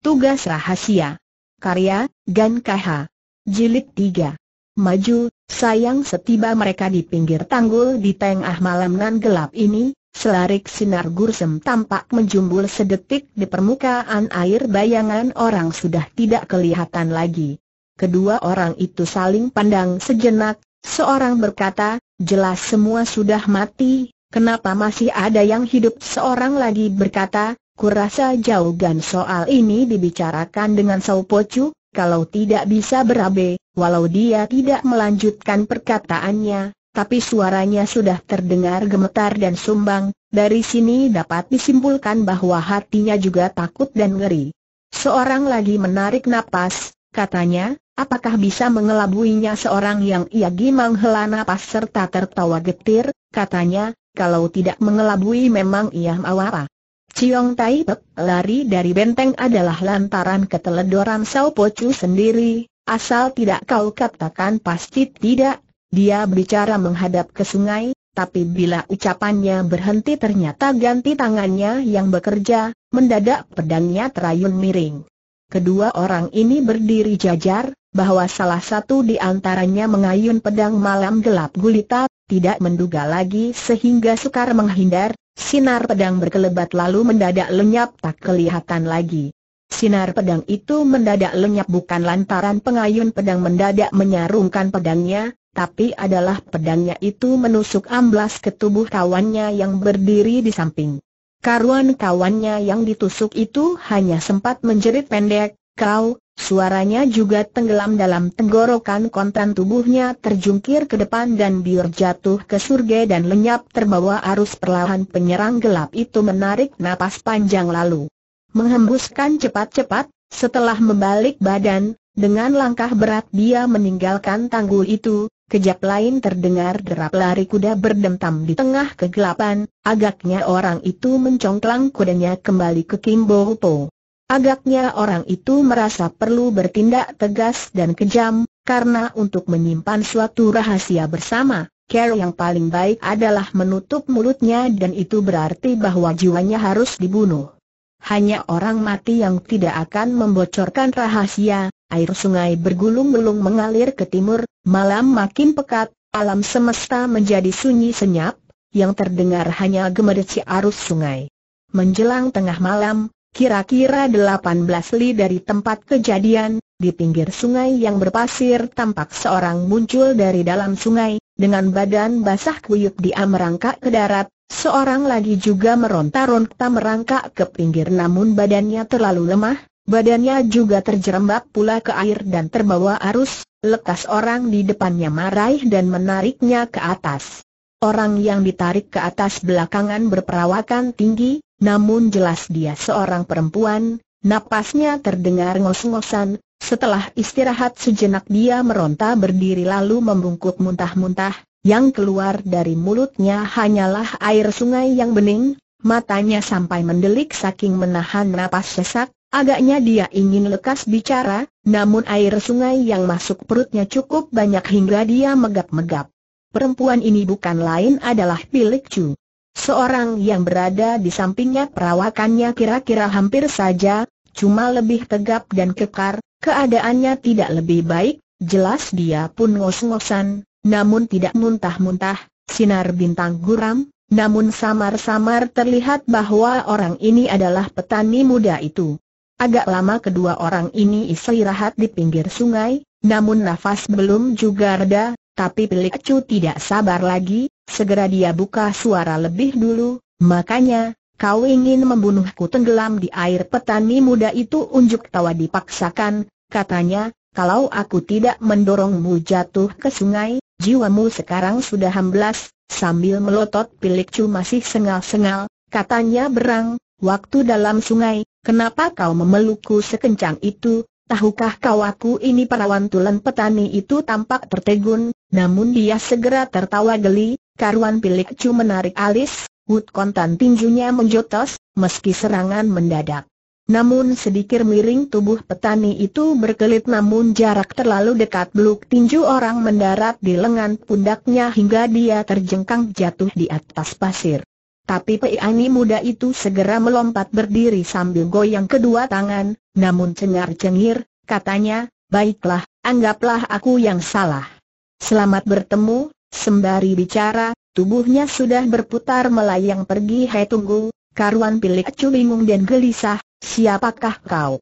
Tugas Rahasia Karya, Gan KH Jilid 3 Maju, sayang setiba mereka di pinggir tanggul di tengah malam nan gelap ini, selarik sinar gursem tampak menjumbul sedetik di permukaan air bayangan orang sudah tidak kelihatan lagi. Kedua orang itu saling pandang sejenak, seorang berkata, jelas semua sudah mati, kenapa masih ada yang hidup? Seorang lagi berkata, Kurasa jauhkan soal ini dibicarakan dengan Saupocu, kalau tidak bisa berabe, walau dia tidak melanjutkan perkataannya, tapi suaranya sudah terdengar gemetar dan sumbang, dari sini dapat disimpulkan bahwa hatinya juga takut dan ngeri. Seorang lagi menarik napas, katanya, apakah bisa mengelabuinya seorang yang ia gimang hela napas serta tertawa getir, katanya, kalau tidak mengelabui memang ia mau apa. Ciong Tai Pek lari dari benteng adalah lantaran keteledoran Sao Po Chu sendiri, asal tidak kau katakan pasti tidak, dia berbicara menghadap ke sungai, tapi bila ucapannya berhenti ternyata ganti tangannya yang bekerja, mendadak pedangnya terayun miring. Kedua orang ini berdiri jajar, bahwa salah satu di antaranya mengayun pedang malam gelap gulita, tidak menduga lagi sehingga sukar menghindar, Sinar pedang berkelebat lalu mendadak lenyap tak kelihatan lagi. Sinar pedang itu mendadak lenyap bukan lantaran pengayun pedang mendadak menyarungkan pedangnya, tapi adalah pedangnya itu menusuk amblas ke tubuh kawannya yang berdiri di samping. Karuan kawannya yang ditusuk itu hanya sempat menjerit pendek, kau, Suaranya juga tenggelam dalam tenggorokan kontan tubuhnya terjungkir ke depan dan biar jatuh ke surga dan lenyap terbawa arus perlahan penyerang gelap itu menarik napas panjang lalu. Menghembuskan cepat-cepat, setelah membalik badan, dengan langkah berat dia meninggalkan tanggul itu, kejap lain terdengar derap lari kuda berdentam di tengah kegelapan, agaknya orang itu mencongklang kudanya kembali ke Kimbo Po. Agaknya orang itu merasa perlu bertindak tegas dan kejam, karena untuk menyimpan suatu rahasia bersama, cara yang paling baik adalah menutup mulutnya dan itu berarti bahwa jiwanya harus dibunuh. Hanya orang mati yang tidak akan membocorkan rahasia, air sungai bergulung-gulung mengalir ke timur, malam makin pekat, alam semesta menjadi sunyi senyap, yang terdengar hanya gemerci arus sungai. Menjelang tengah malam, Kira-kira 18 li dari tempat kejadian, di pinggir sungai yang berpasir tampak seorang muncul dari dalam sungai, dengan badan basah kuyup dia merangkak ke darat, seorang lagi juga meronta-ronta merangkak ke pinggir namun badannya terlalu lemah, badannya juga terjerembab pula ke air dan terbawa arus, lekas orang di depannya meraih dan menariknya ke atas. Orang yang ditarik ke atas belakangan berperawakan tinggi, namun jelas dia seorang perempuan, napasnya terdengar ngos-ngosan, setelah istirahat sejenak dia meronta berdiri lalu membungkuk muntah-muntah, yang keluar dari mulutnya hanyalah air sungai yang bening, matanya sampai mendelik saking menahan napas sesak, Agaknya dia ingin lekas bicara, namun air sungai yang masuk perutnya cukup banyak hingga dia megap-megap. Perempuan ini bukan lain adalah Pilik Chu. Seorang yang berada di sampingnya perawakannya kira-kira hampir saja, cuma lebih tegap dan kekar, keadaannya tidak lebih baik, jelas dia pun ngos-ngosan, namun tidak muntah-muntah, sinar bintang guram, namun samar-samar terlihat bahwa orang ini adalah petani muda itu. Agak lama kedua orang ini istirahat di pinggir sungai, namun nafas belum juga reda, tapi Pelik Cu tidak sabar lagi, Segera dia buka suara lebih dulu, makanya, kau ingin membunuhku tenggelam di air petani muda itu unjuk tawa dipaksakan, katanya, kalau aku tidak mendorongmu jatuh ke sungai, jiwamu sekarang sudah hamblas, sambil melotot pilikcu masih sengal-sengal, katanya berang, waktu dalam sungai, kenapa kau memelukku sekencang itu, Tahukah kau aku ini perawan tulen petani itu tampak tertegun, namun dia segera tertawa geli, Karuan Pilik Chu menarik alis, Wood Kontan tinjunya menjotos, meski serangan mendadak. Namun sedikit miring tubuh petani itu berkelit namun jarak terlalu dekat beluk tinju orang mendarat di lengan pundaknya hingga dia terjengkang jatuh di atas pasir. Tapi peani muda itu segera melompat berdiri sambil goyang kedua tangan, namun cengar-cengir, katanya, baiklah, anggaplah aku yang salah. Selamat bertemu, Sembari bicara, tubuhnya sudah berputar melayang pergi Hei tunggu, karuan pilih acu bingung dan gelisah, siapakah kau?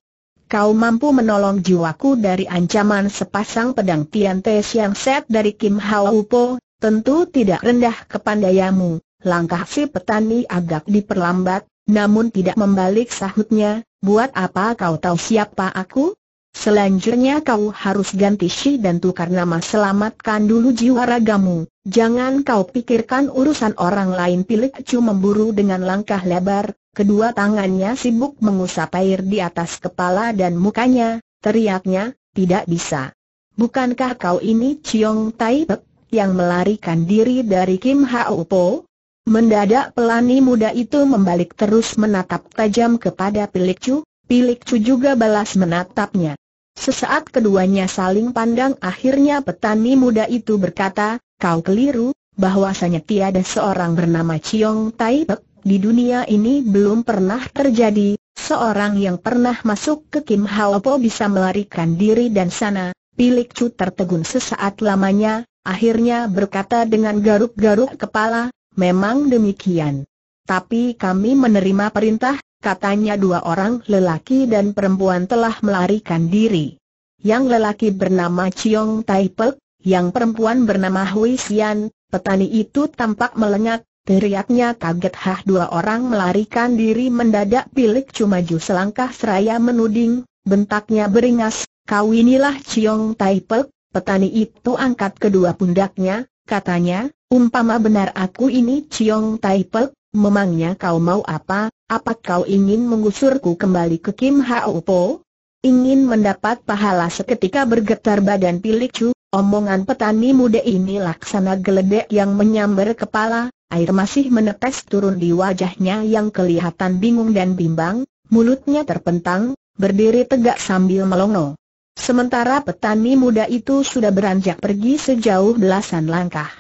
Kau mampu menolong jiwaku dari ancaman sepasang pedang Tian Te Siang Set dari Kim Hao Po, tentu tidak rendah kepandayamu. Langkah si petani agak diperlambat, namun tidak membalik sahutnya, buat apa kau tahu siapa aku? Selanjutnya kau harus ganti si dan tukar nama selamatkan dulu jiwa ragamu. Jangan kau pikirkan urusan orang lain pilih Cu memburu dengan langkah lebar, kedua tangannya sibuk mengusap air di atas kepala dan mukanya, teriaknya, tidak bisa. Bukankah kau ini Chiong Tai yang melarikan diri dari Kim Hao Po? Mendadak pelani muda itu membalik terus menatap tajam kepada Pilik Cu, Pilik Cu juga balas menatapnya. Sesaat keduanya saling pandang akhirnya petani muda itu berkata, kau keliru, bahwasanya tiada seorang bernama Chiong Tai Pek, di dunia ini belum pernah terjadi, seorang yang pernah masuk ke Kim Hao Po bisa melarikan diri dan sana, Pilik Chu tertegun sesaat lamanya, akhirnya berkata dengan garuk-garuk kepala, memang demikian. Tapi kami menerima perintah, katanya dua orang lelaki dan perempuan telah melarikan diri. Yang lelaki bernama Chiong Tai Pek, yang perempuan bernama Hui Xian, petani itu tampak melengak, teriaknya kaget hah dua orang melarikan diri mendadak pilik cuma ju selangkah seraya menuding, bentaknya beringas, kau inilah Chiong Tai Pek, petani itu angkat kedua pundaknya, katanya, umpama benar aku ini Chiong Tai Pek, memangnya kau mau apa, apa kau ingin mengusurku kembali ke Kim Hao Po? Ingin mendapat pahala seketika bergetar badan Pilih Chu, omongan petani muda ini laksana geledek yang menyambar kepala, air masih menetes turun di wajahnya yang kelihatan bingung dan bimbang, mulutnya terpentang, berdiri tegak sambil melongo. Sementara petani muda itu sudah beranjak pergi sejauh belasan langkah.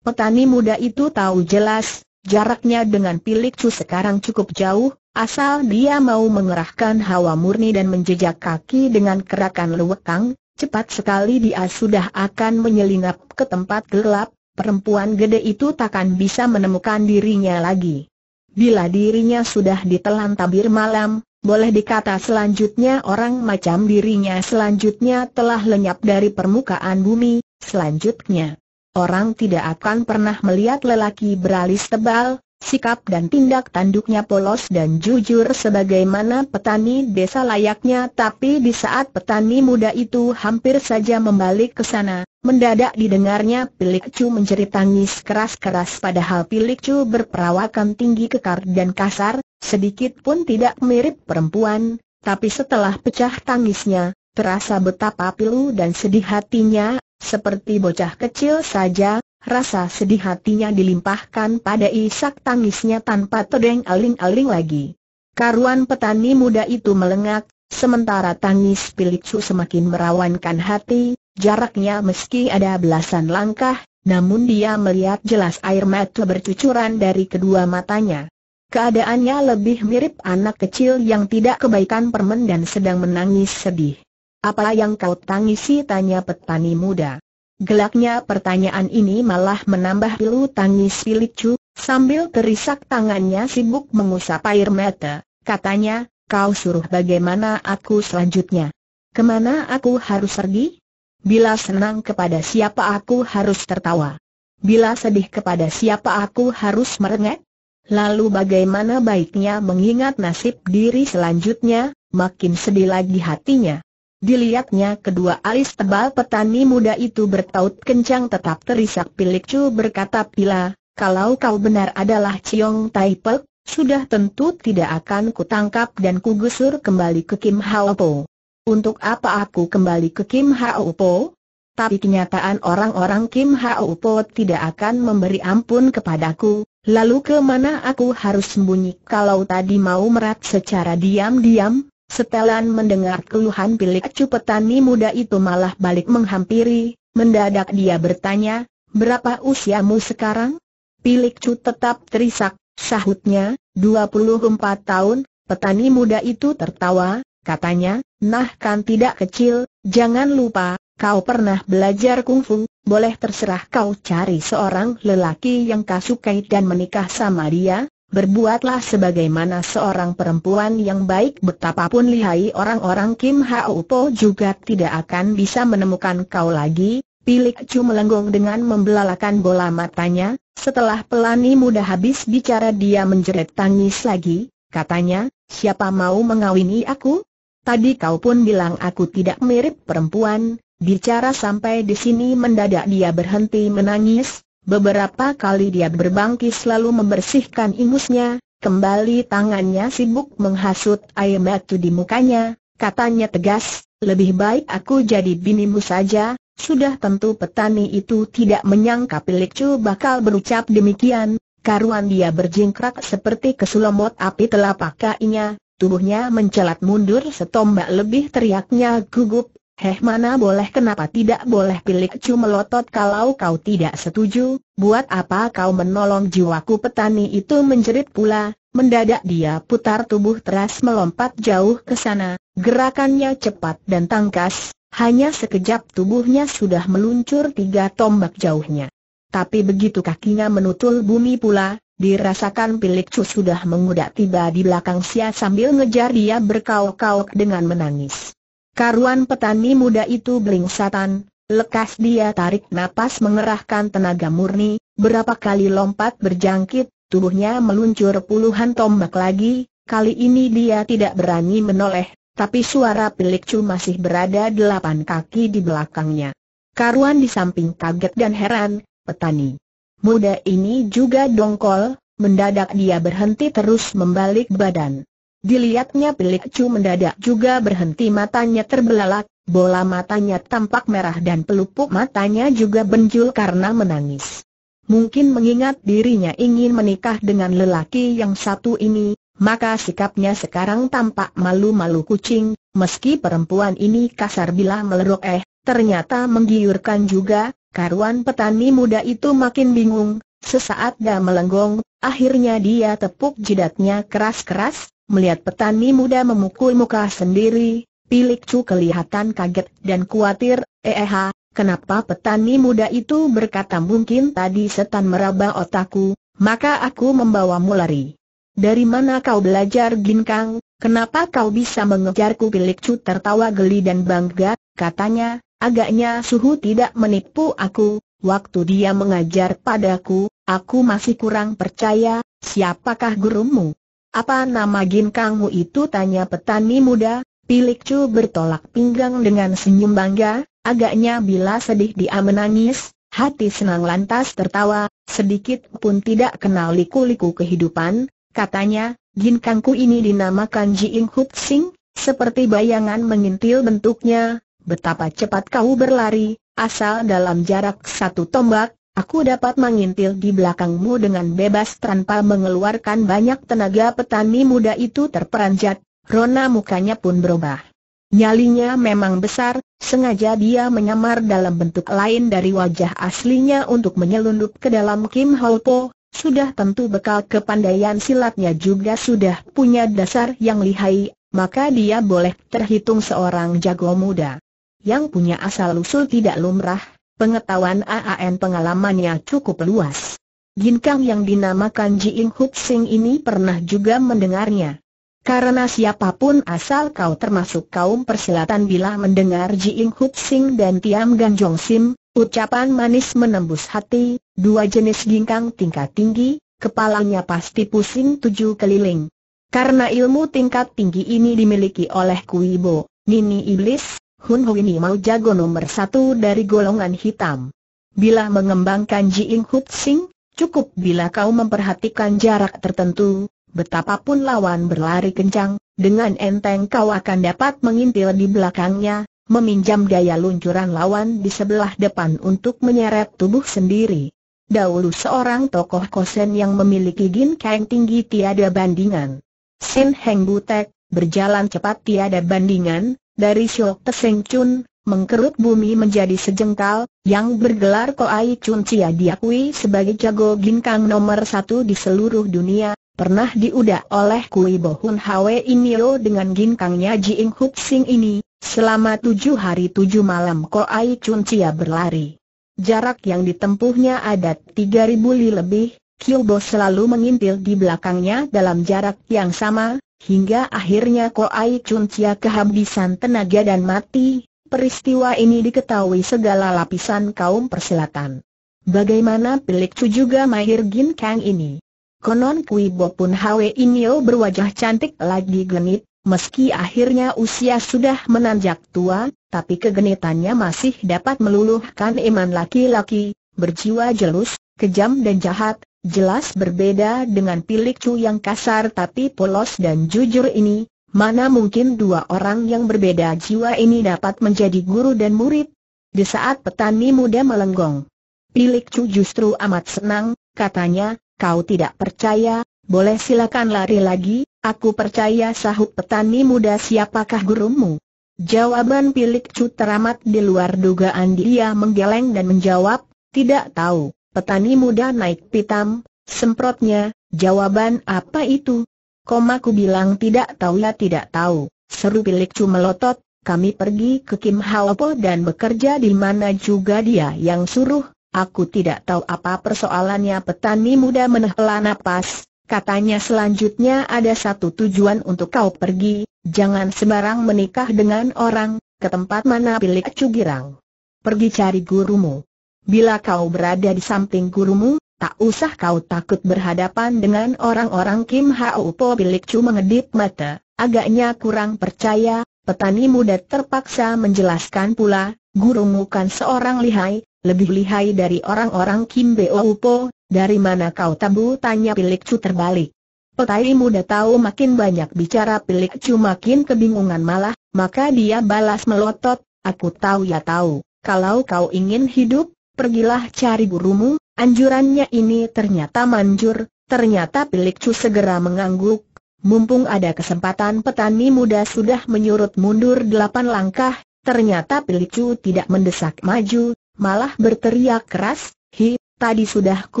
Petani muda itu tahu jelas, Jaraknya dengan Pilik Chu sekarang cukup jauh, asal dia mau mengerahkan hawa murni dan menjejak kaki dengan kerakan lewekang, cepat sekali dia sudah akan menyelinap ke tempat gelap, perempuan gede itu takkan bisa menemukan dirinya lagi. Bila dirinya sudah ditelan tabir malam, boleh dikata selanjutnya orang macam dirinya selanjutnya telah lenyap dari permukaan bumi, selanjutnya Orang tidak akan pernah melihat lelaki beralis tebal, sikap dan tindak tanduknya polos dan jujur sebagaimana petani desa layaknya tapi di saat petani muda itu hampir saja membalik ke sana, mendadak didengarnya Pilik Chu menjerit tangis keras-keras padahal Pilik Chu berperawakan tinggi kekar dan kasar, sedikit pun tidak mirip perempuan, tapi setelah pecah tangisnya, terasa betapa pilu dan sedih hatinya seperti bocah kecil saja, rasa sedih hatinya dilimpahkan pada isak tangisnya tanpa terdeng-aling-aling lagi. Karuan petani muda itu melengak, sementara tangis Pilicu semakin merawankan hati, jaraknya meski ada belasan langkah, namun dia melihat jelas air mata bercucuran dari kedua matanya. Keadaannya lebih mirip anak kecil yang tidak kebaikan permen dan sedang menangis sedih. Apa yang kau tangisi tanya petani muda. Gelaknya pertanyaan ini malah menambah pilu tangis Pilicu, sambil terisak tangannya sibuk mengusap air mata, katanya, kau suruh bagaimana aku selanjutnya? Kemana aku harus pergi? Bila senang kepada siapa aku harus tertawa? Bila sedih kepada siapa aku harus merengek? Lalu bagaimana baiknya mengingat nasib diri selanjutnya, makin sedih lagi hatinya. Dilihatnya kedua alis tebal petani muda itu bertaut kencang tetap terisak Pilik Chu berkata pila, kalau kau benar adalah Ciong Tai Pek, sudah tentu tidak akan kutangkap dan kugusur kembali ke Kim Hao Po. Untuk apa aku kembali ke Kim Hao Po? Tapi kenyataan orang-orang Kim Hao Po tidak akan memberi ampun kepadaku, lalu kemana aku harus sembunyi kalau tadi mau merat secara diam-diam? Setelan mendengar keluhan bilik petani muda itu malah balik menghampiri, mendadak dia bertanya, berapa usiamu sekarang? Bilik cu tetap terisak, sahutnya, 24 tahun, petani muda itu tertawa, katanya, nah kan tidak kecil, jangan lupa, kau pernah belajar kungfu, boleh terserah kau cari seorang lelaki yang kau sukai dan menikah sama dia, Berbuatlah sebagaimana seorang perempuan yang baik betapapun lihai orang-orang Kim Hau Po juga tidak akan bisa menemukan kau lagi, Pilik Chu melenggong dengan membelalakan bola matanya, setelah pelani muda habis bicara dia menjerit tangis lagi, katanya, siapa mau mengawini aku? Tadi kau pun bilang aku tidak mirip perempuan, bicara sampai di sini mendadak dia berhenti menangis, Beberapa kali dia berbangkis selalu membersihkan ingusnya, kembali tangannya sibuk menghasut air mata di mukanya, katanya tegas, lebih baik aku jadi binimu saja, sudah tentu petani itu tidak menyangka pilih cu bakal berucap demikian, karuan dia berjingkrak seperti kesulomot api telapak kainya. tubuhnya mencelat mundur setombak lebih teriaknya gugup, Heh mana boleh kenapa tidak boleh pilih cu melotot kalau kau tidak setuju, buat apa kau menolong jiwaku petani itu menjerit pula, mendadak dia putar tubuh teras melompat jauh ke sana, gerakannya cepat dan tangkas, hanya sekejap tubuhnya sudah meluncur tiga tombak jauhnya. Tapi begitu kakinya menutul bumi pula, Dirasakan pilih Cu sudah mengudak tiba di belakang Sia sambil ngejar dia berkau-kau dengan menangis. Karuan petani muda itu belingsatan, lekas dia tarik napas mengerahkan tenaga murni, berapa kali lompat berjangkit, tubuhnya meluncur puluhan tombak lagi, kali ini dia tidak berani menoleh, tapi suara cu masih berada delapan kaki di belakangnya. Karuan di samping kaget dan heran, petani muda ini juga dongkol, mendadak dia berhenti terus membalik badan. Dilihatnya Pelik Chu mendadak juga berhenti matanya terbelalak, bola matanya tampak merah dan pelupuk matanya juga benjul karena menangis. Mungkin mengingat dirinya ingin menikah dengan lelaki yang satu ini, maka sikapnya sekarang tampak malu-malu kucing, meski perempuan ini kasar bila melerok eh, ternyata menggiurkan juga, karuan petani muda itu makin bingung, sesaat dia melenggong, akhirnya dia tepuk jidatnya keras-keras, Melihat petani muda memukul muka sendiri, Pilik Chu kelihatan kaget dan khawatir, eh, eh kenapa petani muda itu berkata mungkin tadi setan meraba otakku, maka aku membawamu lari. Dari mana kau belajar ginkang, kenapa kau bisa mengejarku Pilik Chu tertawa geli dan bangga, katanya, agaknya suhu tidak menipu aku, waktu dia mengajar padaku, aku masih kurang percaya, siapakah gurumu? Apa nama ginkangmu itu? Tanya petani muda, Pilik Chu bertolak pinggang dengan senyum bangga, agaknya bila sedih dia menangis, hati senang lantas tertawa, sedikit pun tidak kenal liku-liku kehidupan, katanya, ginkangku ini dinamakan Jiing hup Sing, seperti bayangan mengintil bentuknya, betapa cepat kau berlari, asal dalam jarak satu tombak, Aku dapat mengintil di belakangmu dengan bebas tanpa mengeluarkan banyak tenaga petani muda itu terperanjat, rona mukanya pun berubah. Nyalinya memang besar, sengaja dia menyamar dalam bentuk lain dari wajah aslinya untuk menyelundup ke dalam Kim Holpo, sudah tentu bekal kepandaian silatnya juga sudah punya dasar yang lihai, maka dia boleh terhitung seorang jago muda. Yang punya asal-usul tidak lumrah, Pengetahuan AAN pengalamannya cukup luas. Ginkang yang dinamakan Jiing Hup Sing ini pernah juga mendengarnya. Karena siapapun asal kau termasuk kaum persilatan bila mendengar Jiing Hup Sing dan Tiam Ganjong Sim, ucapan manis menembus hati, dua jenis ginkang tingkat tinggi, kepalanya pasti pusing tujuh keliling. Karena ilmu tingkat tinggi ini dimiliki oleh Kuibo, Nini Iblis, Hun ini mau jago nomor satu dari golongan hitam. Bila mengembangkan Ji Ing Hut Sing, cukup bila kau memperhatikan jarak tertentu, betapapun lawan berlari kencang, dengan enteng kau akan dapat mengintil di belakangnya, meminjam daya luncuran lawan di sebelah depan untuk menyeret tubuh sendiri. Dahulu seorang tokoh kosen yang memiliki gin keng tinggi tiada bandingan. Sin Heng Butek, berjalan cepat tiada bandingan, dari Shok Teseng Chun, mengkerut bumi menjadi sejengkal, yang bergelar Koai Chun Cia diakui sebagai jago ginkang nomor satu di seluruh dunia, pernah diudah oleh Kui Bohun Hwe Inyo dengan ginkangnya Jiing Hup Sing ini, selama tujuh hari tujuh malam Koai Chun Cia berlari. Jarak yang ditempuhnya ada 3000 li lebih, Kilbo selalu mengintil di belakangnya dalam jarak yang sama, hingga akhirnya Koai Chun Cia kehabisan tenaga dan mati. Peristiwa ini diketahui segala lapisan kaum persilatan. Bagaimana Chu juga mahir Gin Kang ini? Konon Kui Bo pun Hwe Inyo berwajah cantik lagi genit, meski akhirnya usia sudah menanjak tua, tapi kegenitannya masih dapat meluluhkan iman laki-laki, berjiwa jelus, kejam dan jahat, Jelas berbeda dengan Pilik cu yang kasar tapi polos dan jujur ini, mana mungkin dua orang yang berbeda jiwa ini dapat menjadi guru dan murid? Di saat petani muda melenggong, Pilik cu justru amat senang, katanya, kau tidak percaya, boleh silakan lari lagi, aku percaya sahut petani muda siapakah gurumu? Jawaban Pilik cu teramat di luar dugaan dia menggeleng dan menjawab, tidak tahu. Petani muda naik pitam, semprotnya, jawaban apa itu? ku bilang tidak tahu ya tidak tahu, seru pilik melotot, kami pergi ke Kim Haopo dan bekerja di mana juga dia yang suruh, aku tidak tahu apa persoalannya petani muda menehela napas, katanya selanjutnya ada satu tujuan untuk kau pergi, jangan sembarang menikah dengan orang, ke tempat mana pilik girang? Pergi cari gurumu. Bila kau berada di samping gurumu, tak usah kau takut berhadapan dengan orang-orang Kim Hau Po Bilik Chu mengedip mata, agaknya kurang percaya, petani muda terpaksa menjelaskan pula, gurumu kan seorang lihai, lebih lihai dari orang-orang Kim Bo Po, dari mana kau tabu tanya Bilik Chu terbalik. Petai muda tahu makin banyak bicara Bilik cu makin kebingungan malah, maka dia balas melotot, aku tahu ya tahu, kalau kau ingin hidup, pergilah cari gurumu, anjurannya ini ternyata manjur, ternyata Pilik Cu segera mengangguk, mumpung ada kesempatan petani muda sudah menyurut mundur delapan langkah, ternyata Pilik Cu tidak mendesak maju, malah berteriak keras, hi, Tadi sudah ku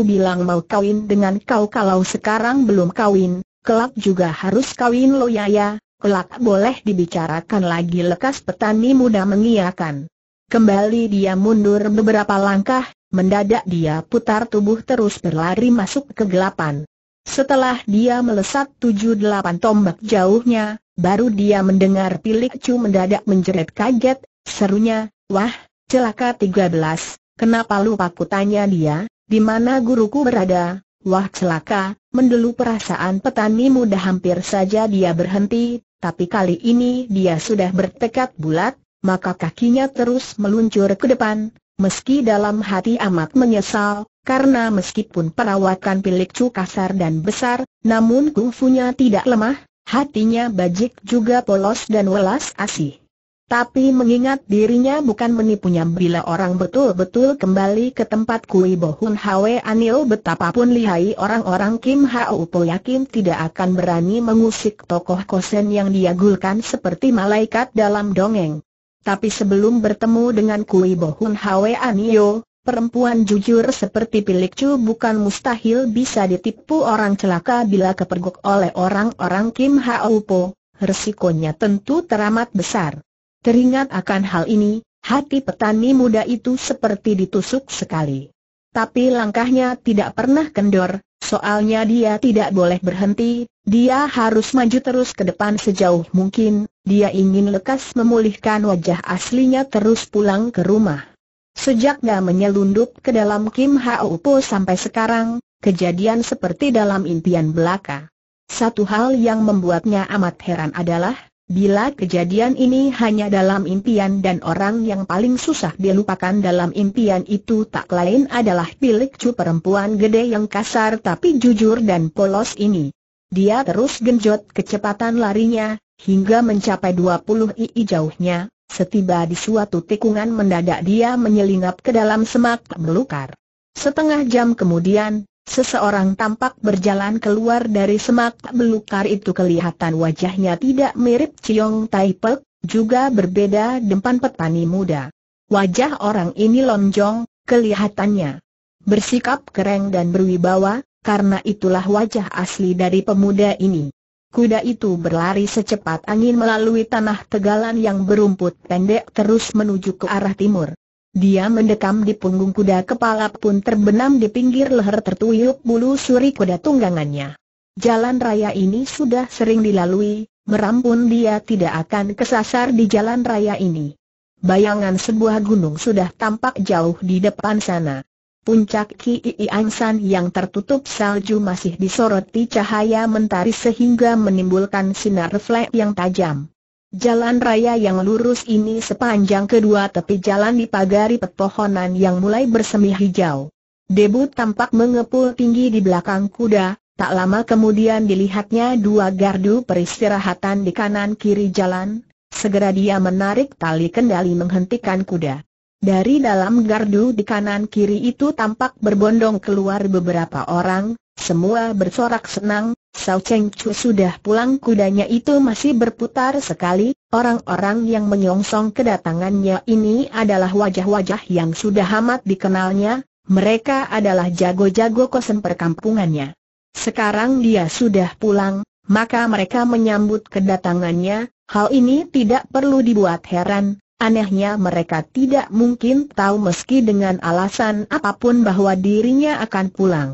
bilang mau kawin dengan kau kalau sekarang belum kawin, kelak juga harus kawin loyaya, ya. kelak boleh dibicarakan lagi lekas petani muda mengiakan. Kembali dia mundur beberapa langkah, mendadak dia putar tubuh terus berlari masuk ke gelapan. Setelah dia melesat tujuh delapan tombak jauhnya, baru dia mendengar pilik cu mendadak menjerit kaget, serunya, wah, celaka tiga belas, kenapa lupa Tanya dia, di mana guruku berada, Wah celaka, mendelu perasaan petani muda hampir saja dia berhenti, tapi kali ini dia sudah bertekad bulat, maka kakinya terus meluncur ke depan, meski dalam hati amat menyesal, karena meskipun perawakan Pilik Chu kasar dan besar, namun kungfunya tidak lemah, hatinya bajik juga polos dan welas asih. Tapi mengingat dirinya bukan menipunya bila orang betul-betul kembali ke tempat Kui Bohun Hwe Anil betapapun lihai orang-orang Kim Hau Po yakin tidak akan berani mengusik tokoh kosen yang diagulkan seperti malaikat dalam dongeng. Tapi sebelum bertemu dengan Kui Bohun Hwe Anio, perempuan jujur seperti Pilik Chu bukan mustahil bisa ditipu orang celaka bila kepergok oleh orang-orang Kim Haupo. Po, resikonya tentu teramat besar. Teringat akan hal ini, hati petani muda itu seperti ditusuk sekali. Tapi langkahnya tidak pernah kendor, soalnya dia tidak boleh berhenti, dia harus maju terus ke depan sejauh mungkin, dia ingin lekas memulihkan wajah aslinya terus pulang ke rumah. Sejak dia menyelundup ke dalam Kim Hao Po sampai sekarang, kejadian seperti dalam impian belaka. Satu hal yang membuatnya amat heran adalah, bila kejadian ini hanya dalam impian dan orang yang paling susah dilupakan dalam impian itu tak lain adalah Pilik cu perempuan gede yang kasar tapi jujur dan polos ini. Dia terus genjot kecepatan larinya, hingga mencapai 20 ii jauhnya, setiba di suatu tikungan mendadak dia menyelinap ke dalam semak belukar. Setengah jam kemudian, seseorang tampak berjalan keluar dari semak belukar itu kelihatan wajahnya tidak mirip Ciong Taipek, juga berbeda depan petani muda. Wajah orang ini lonjong, kelihatannya bersikap keren dan berwibawa, karena itulah wajah asli dari pemuda ini. Kuda itu berlari secepat angin melalui tanah tegalan yang berumput pendek terus menuju ke arah timur. Dia mendekam di punggung kuda kepala pun terbenam di pinggir leher tertuyuk bulu suri kuda tunggangannya. Jalan raya ini sudah sering dilalui, merampun dia tidak akan kesasar di jalan raya ini. Bayangan sebuah gunung sudah tampak jauh di depan sana. Puncak Ki-Ii Ansan yang tertutup salju masih disoroti cahaya mentari sehingga menimbulkan sinar reflek yang tajam. Jalan raya yang lurus ini sepanjang kedua tepi jalan dipagari pepohonan yang mulai bersemi hijau. Debu tampak mengepul tinggi di belakang kuda, tak lama kemudian dilihatnya dua gardu peristirahatan di kanan kiri jalan, segera dia menarik tali kendali menghentikan kuda. Dari dalam gardu di kanan kiri itu tampak berbondong keluar beberapa orang, semua bersorak senang, Sao Cheng Chu sudah pulang kudanya itu masih berputar sekali, orang-orang yang menyongsong kedatangannya ini adalah wajah-wajah yang sudah amat dikenalnya, mereka adalah jago-jago kosem perkampungannya. Sekarang dia sudah pulang, maka mereka menyambut kedatangannya, hal ini tidak perlu dibuat heran, Anehnya mereka tidak mungkin tahu meski dengan alasan apapun bahwa dirinya akan pulang.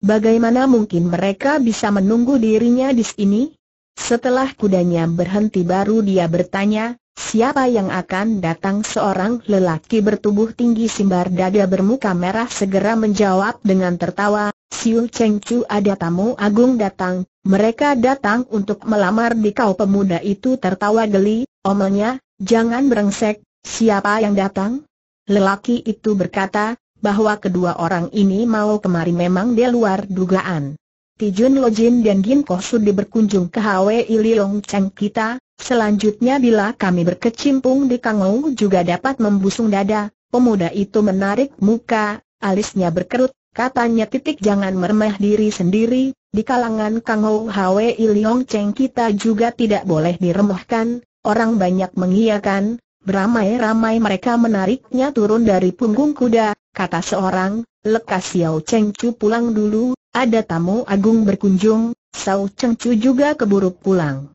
Bagaimana mungkin mereka bisa menunggu dirinya di sini? Setelah kudanya berhenti baru dia bertanya, siapa yang akan datang seorang lelaki bertubuh tinggi simbar dada bermuka merah segera menjawab dengan tertawa, Siu Cheng Chu ada tamu agung datang, mereka datang untuk melamar di kau pemuda itu tertawa geli, omelnya, Jangan berengsek, siapa yang datang? Lelaki itu berkata, bahwa kedua orang ini mau kemari memang di luar dugaan. Tijun Lojin dan Gin Kohsudi berkunjung ke HWI Iliong Cheng kita, selanjutnya bila kami berkecimpung di Kangou juga dapat membusung dada, pemuda itu menarik muka, alisnya berkerut, katanya titik jangan meremeh diri sendiri, di kalangan Kangou HWI Iliong Cheng kita juga tidak boleh diremehkan, Orang banyak mengiyakan, beramai-ramai mereka menariknya turun dari punggung kuda, kata seorang, lekas Xiao Cheng Chu pulang dulu, ada tamu agung berkunjung, Xiao Cheng Chu juga keburu pulang.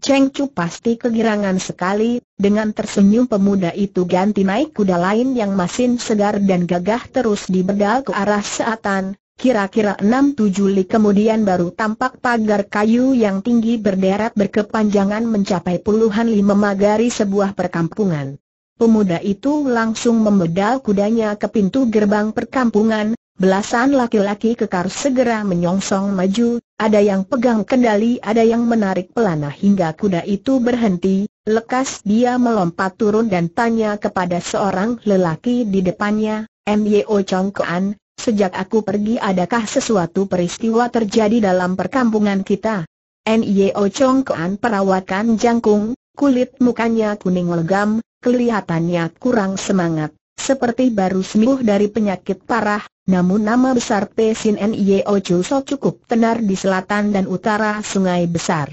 Cheng Chu pasti kegirangan sekali, dengan tersenyum pemuda itu ganti naik kuda lain yang masih segar dan gagah terus dibedal ke arah seatan, Kira-kira 6-7 li kemudian baru tampak pagar kayu yang tinggi berderet berkepanjangan mencapai puluhan li memagari sebuah perkampungan. Pemuda itu langsung membedal kudanya ke pintu gerbang perkampungan, belasan laki-laki kekar segera menyongsong maju, ada yang pegang kendali ada yang menarik pelana hingga kuda itu berhenti, lekas dia melompat turun dan tanya kepada seorang lelaki di depannya, M.Y.O. Chongkoan, Sejak aku pergi adakah sesuatu peristiwa terjadi dalam perkampungan kita? N.Y.O. Chong Kuan perawakan jangkung, kulit mukanya kuning legam, kelihatannya kurang semangat, seperti baru sembuh dari penyakit parah, namun nama besar Pesin N.Y.O. Chusok cukup tenar di selatan dan utara sungai besar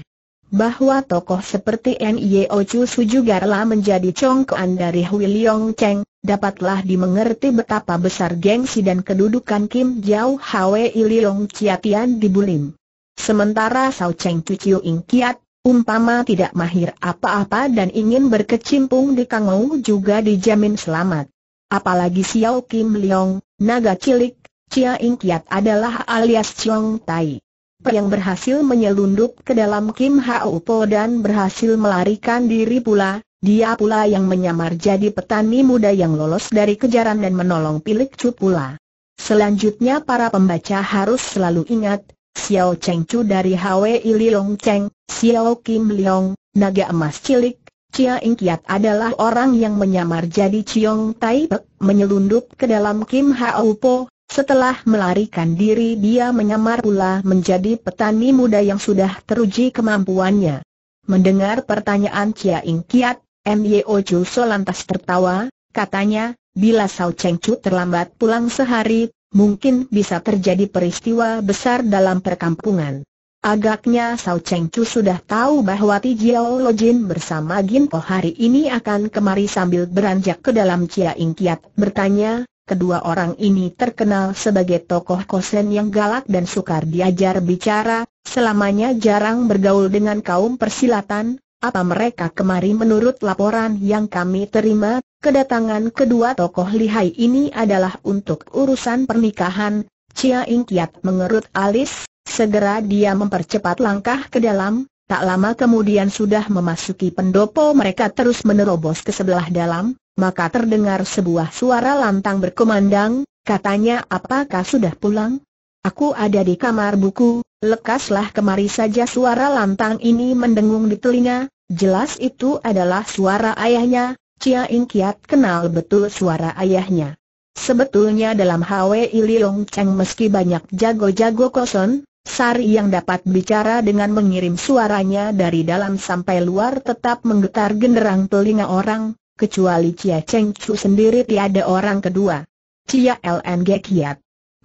bahwa tokoh seperti N.Y.O. Chu Sujugarlah menjadi congkoan dari Hui Leong Cheng, dapatlah dimengerti betapa besar gengsi dan kedudukan Kim Jiao Hwe Leong Chiatian di Bulim. Sementara Sao Cheng Cuciu Ing Kiat, umpama tidak mahir apa-apa dan ingin berkecimpung di Kang Ou juga dijamin selamat. Apalagi Xiao Kim Leong, naga cilik, Chia Ing Kiat adalah alias Chong Tai yang berhasil menyelundup ke dalam Kim Hao Po dan berhasil melarikan diri pula, dia pula yang menyamar jadi petani muda yang lolos dari kejaran dan menolong Pilik Chu pula. Selanjutnya para pembaca harus selalu ingat, Xiao Cheng Chu dari Hwi Liong Cheng, Xiao Kim Liong, naga emas cilik, Cia Ing Kiat adalah orang yang menyamar jadi Chiong Tai Pek, menyelundup ke dalam Kim Hao Po, setelah melarikan diri dia menyamar pula menjadi petani muda yang sudah teruji kemampuannya. Mendengar pertanyaan Chia Ing Kiat, M.Y.O. Chu lantas tertawa, katanya, bila Sao Cheng Chu terlambat pulang sehari, mungkin bisa terjadi peristiwa besar dalam perkampungan. Agaknya Sao Cheng Chu sudah tahu bahwa Ti Jiao Lo Jin bersama Gin Po hari ini akan kemari sambil beranjak ke dalam Chia Ing Kiat bertanya, Kedua orang ini terkenal sebagai tokoh kosen yang galak dan sukar diajar bicara, selamanya jarang bergaul dengan kaum persilatan, apa mereka kemari menurut laporan yang kami terima, kedatangan kedua tokoh lihai ini adalah untuk urusan pernikahan, Cia Ing Kiat mengerut alis, segera dia mempercepat langkah ke dalam, tak lama kemudian sudah memasuki pendopo mereka terus menerobos ke sebelah dalam, maka terdengar sebuah suara lantang berkumandang, katanya apakah sudah pulang? Aku ada di kamar buku, lekaslah kemari saja suara lantang ini mendengung di telinga, jelas itu adalah suara ayahnya, Cia In Kiat kenal betul suara ayahnya. Sebetulnya dalam Hwe Iliong Cheng meski banyak jago-jago kosong, Sari yang dapat bicara dengan mengirim suaranya dari dalam sampai luar tetap menggetar genderang telinga orang, kecuali Cia Cheng Chu sendiri tiada orang kedua. Cia LNG kiat.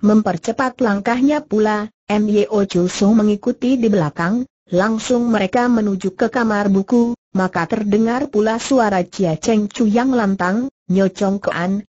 Mempercepat langkahnya pula, Myo Chu Su mengikuti di belakang, langsung mereka menuju ke kamar buku, maka terdengar pula suara Cia Cheng Chu yang lantang, Nyo Chong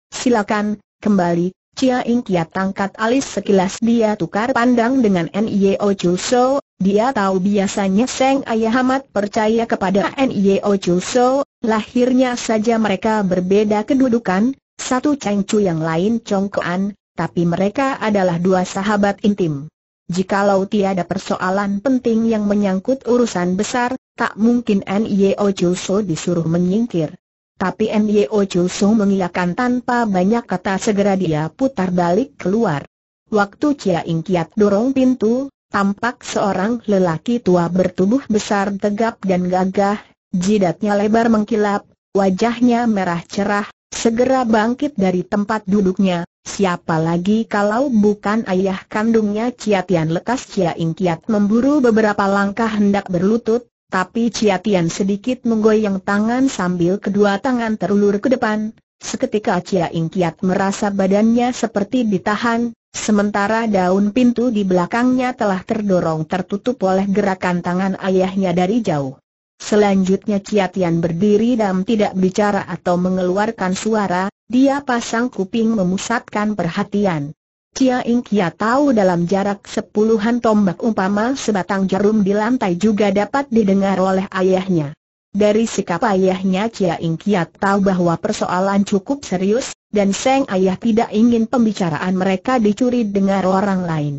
silakan, kembali, Chia Ing Kiat tangkat alis sekilas dia tukar pandang dengan Nio Chulso, dia tahu biasanya Seng Ayah amat percaya kepada Nio Chulso, lahirnya saja mereka berbeda kedudukan, satu Chu yang lain Chongkoan, tapi mereka adalah dua sahabat intim. Jikalau tiada persoalan penting yang menyangkut urusan besar, tak mungkin Nio Chulso disuruh menyingkir. Tapi Nyo Chu Sung mengiyakan tanpa banyak kata segera dia putar balik keluar. Waktu Cia Ing Kiat dorong pintu, tampak seorang lelaki tua bertubuh besar tegap dan gagah, jidatnya lebar mengkilap, wajahnya merah cerah, segera bangkit dari tempat duduknya. Siapa lagi kalau bukan ayah kandungnya Cia Tian Lekas Chia Ing Kiat memburu beberapa langkah hendak berlutut, tapi Ciatian sedikit menggoyang tangan sambil kedua tangan terulur ke depan. Seketika Cia Kiat merasa badannya seperti ditahan, sementara daun pintu di belakangnya telah terdorong tertutup oleh gerakan tangan ayahnya dari jauh. Selanjutnya Ciatian berdiri dan tidak bicara atau mengeluarkan suara, dia pasang kuping memusatkan perhatian. Cia Ingkia tahu dalam jarak sepuluhan tombak umpama sebatang jarum di lantai juga dapat didengar oleh ayahnya. Dari sikap ayahnya Cia Ingkia tahu bahwa persoalan cukup serius, dan Seng Ayah tidak ingin pembicaraan mereka dicuri dengar orang lain.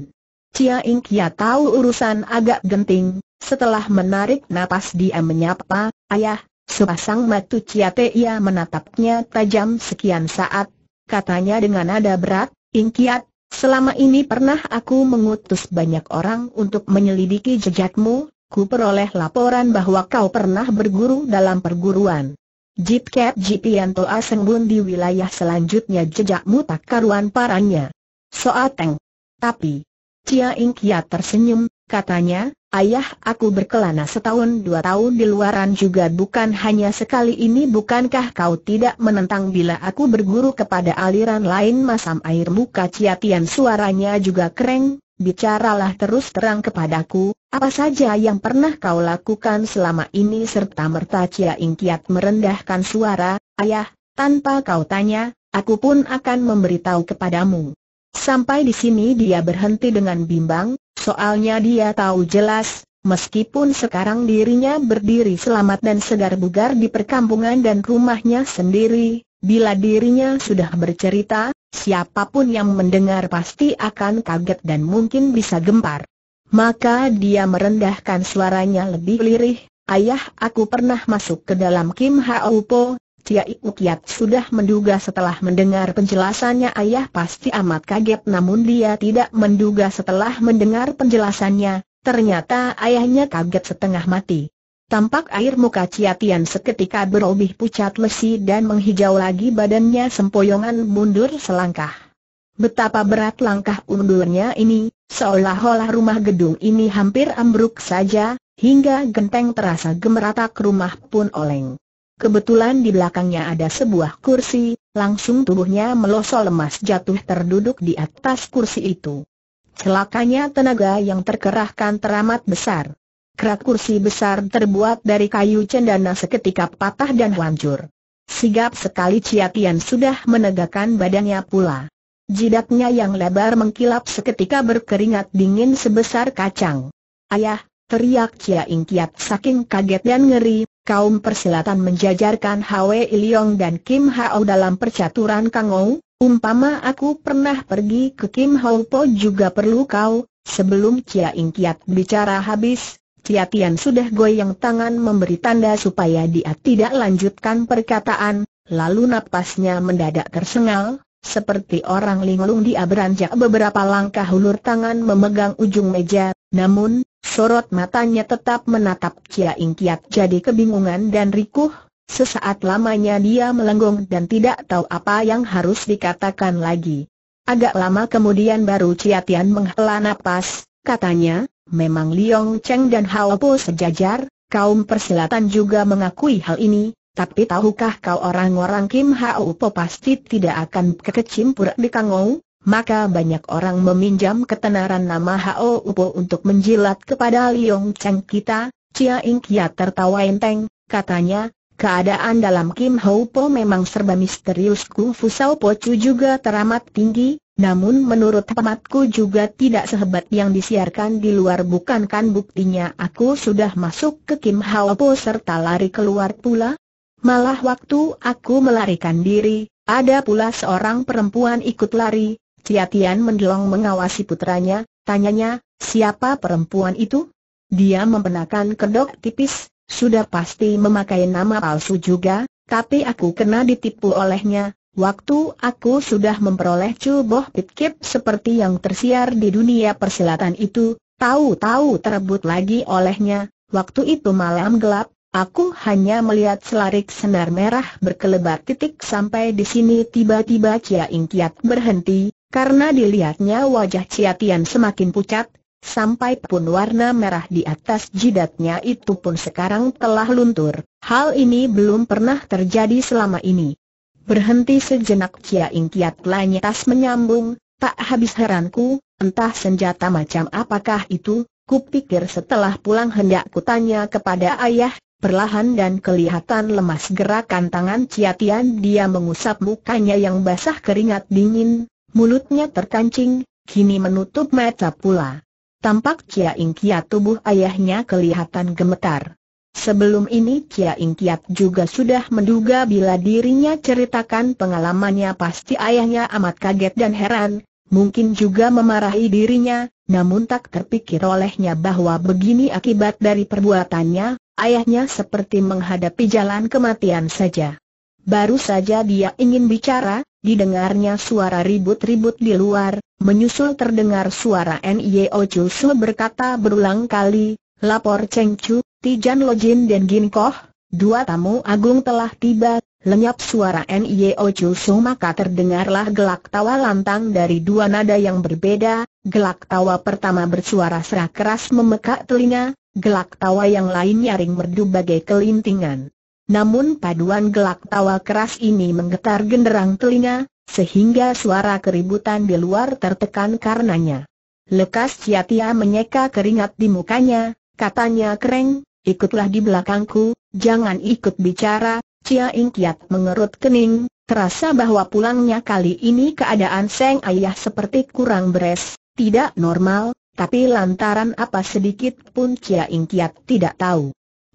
Cia Ingkia tahu urusan agak genting, setelah menarik napas dia menyapa, ayah, sepasang mata Cia Tia menatapnya tajam sekian saat, katanya dengan nada berat, Kiat, Selama ini pernah aku mengutus banyak orang untuk menyelidiki jejakmu, ku peroleh laporan bahwa kau pernah berguru dalam perguruan. Jip Kep Jipianto Asengbun di wilayah selanjutnya jejakmu tak karuan parannya. Soateng. Tapi, Cia Kia tersenyum, katanya, Ayah aku berkelana setahun dua tahun di luaran juga bukan hanya sekali ini bukankah kau tidak menentang bila aku berguru kepada aliran lain masam air muka ciatian suaranya juga kering, bicaralah terus terang kepadaku, apa saja yang pernah kau lakukan selama ini serta merta Cia Ingkiat merendahkan suara, ayah, tanpa kau tanya, aku pun akan memberitahu kepadamu. Sampai di sini dia berhenti dengan bimbang, Soalnya dia tahu jelas, meskipun sekarang dirinya berdiri selamat dan segar bugar di perkampungan dan rumahnya sendiri, bila dirinya sudah bercerita, siapapun yang mendengar pasti akan kaget dan mungkin bisa gempar. Maka dia merendahkan suaranya lebih lirih, Ayah aku pernah masuk ke dalam Kim Hao Po, Kiai Ukiat sudah menduga setelah mendengar penjelasannya ayah pasti amat kaget namun dia tidak menduga setelah mendengar penjelasannya, ternyata ayahnya kaget setengah mati. Tampak air muka Ciatian seketika berubah pucat lesi dan menghijau lagi badannya sempoyongan mundur selangkah. Betapa berat langkah undurnya ini, seolah-olah rumah gedung ini hampir ambruk saja, hingga genteng terasa gemeratak rumah pun oleng. Kebetulan di belakangnya ada sebuah kursi, langsung tubuhnya melosol lemas jatuh terduduk di atas kursi itu. Celakanya tenaga yang terkerahkan teramat besar. Kerak kursi besar terbuat dari kayu cendana seketika patah dan hancur. Sigap sekali Ciakian sudah menegakkan badannya pula. Jidatnya yang lebar mengkilap seketika berkeringat dingin sebesar kacang. Ayah, teriak Cia Ingkiat saking kaget dan ngeri, kaum persilatan menjajarkan Hwe Iliong dan Kim Hao dalam percaturan Kangou, umpama aku pernah pergi ke Kim Hao Po juga perlu kau, sebelum Cia Ing Kiat bicara habis, Cia Tian sudah goyang tangan memberi tanda supaya dia tidak lanjutkan perkataan, lalu napasnya mendadak tersengal, seperti orang linglung dia beranjak beberapa langkah hulur tangan memegang ujung meja, namun, Sorot matanya tetap menatap Cia Ing Kiat jadi kebingungan dan rikuh, sesaat lamanya dia melenggong dan tidak tahu apa yang harus dikatakan lagi. Agak lama kemudian baru Cia Tian menghela napas, katanya, memang Liong Cheng dan Hao Po sejajar, kaum persilatan juga mengakui hal ini, tapi tahukah kau orang-orang Kim Hao Po pasti tidak akan kekecimpur di Kangou? maka banyak orang meminjam ketenaran nama Hao Upo untuk menjilat kepada Liong Cheng kita, Chia Ing Kia tertawa enteng, katanya, keadaan dalam Kim Hao Po memang serba misterius Kung Fu Sao Po Chu juga teramat tinggi, namun menurut pematku juga tidak sehebat yang disiarkan di luar bukankan buktinya aku sudah masuk ke Kim Hao Po serta lari keluar pula? Malah waktu aku melarikan diri, ada pula seorang perempuan ikut lari, Tiatian mendelong mengawasi putranya, tanyanya, siapa perempuan itu? Dia membenakan kedok tipis, sudah pasti memakai nama palsu juga, tapi aku kena ditipu olehnya, Waktu aku sudah memperoleh cuboh pitkip seperti yang tersiar di dunia persilatan itu, tahu-tahu terebut lagi olehnya, waktu itu malam gelap, aku hanya melihat selarik senar merah berkelebat titik sampai di sini tiba-tiba Cia Ingkiat berhenti, karena dilihatnya wajah Cia semakin pucat, sampai pun warna merah di atas jidatnya itu pun sekarang telah luntur. Hal ini belum pernah terjadi selama ini. Berhenti sejenak Cia Ing Kiat lantas menyambung, tak habis heranku, entah senjata macam apakah itu, kupikir setelah pulang hendak kutanya kepada ayah, perlahan dan kelihatan lemas gerakan tangan Cia dia mengusap mukanya yang basah keringat dingin, Mulutnya terkancing, kini menutup mata pula. Tampak Cia Ingkiat tubuh ayahnya kelihatan gemetar. Sebelum ini Cia Ingkiat juga sudah menduga bila dirinya ceritakan pengalamannya pasti ayahnya amat kaget dan heran, mungkin juga memarahi dirinya, namun tak terpikir olehnya bahwa begini akibat dari perbuatannya, ayahnya seperti menghadapi jalan kematian saja. Baru saja dia ingin bicara, didengarnya suara ribut-ribut di luar, menyusul terdengar suara N.I.O. Chu berkata berulang kali, lapor Cheng Chu, Tijan Lojin dan Gin Koh, dua tamu agung telah tiba, lenyap suara N.I.O. Chu maka terdengarlah gelak tawa lantang dari dua nada yang berbeda, gelak tawa pertama bersuara serak keras memekak telinga, gelak tawa yang lain nyaring merdu bagai kelintingan. Namun paduan gelak tawa keras ini menggetar genderang telinga, sehingga suara keributan di luar tertekan karenanya. Lekas Ciatia menyeka keringat di mukanya, katanya kereng, ikutlah di belakangku, jangan ikut bicara, Cia Ing Kiat mengerut kening, terasa bahwa pulangnya kali ini keadaan Seng Ayah seperti kurang beres, tidak normal, tapi lantaran apa sedikit pun Cia Ing Kiat tidak tahu.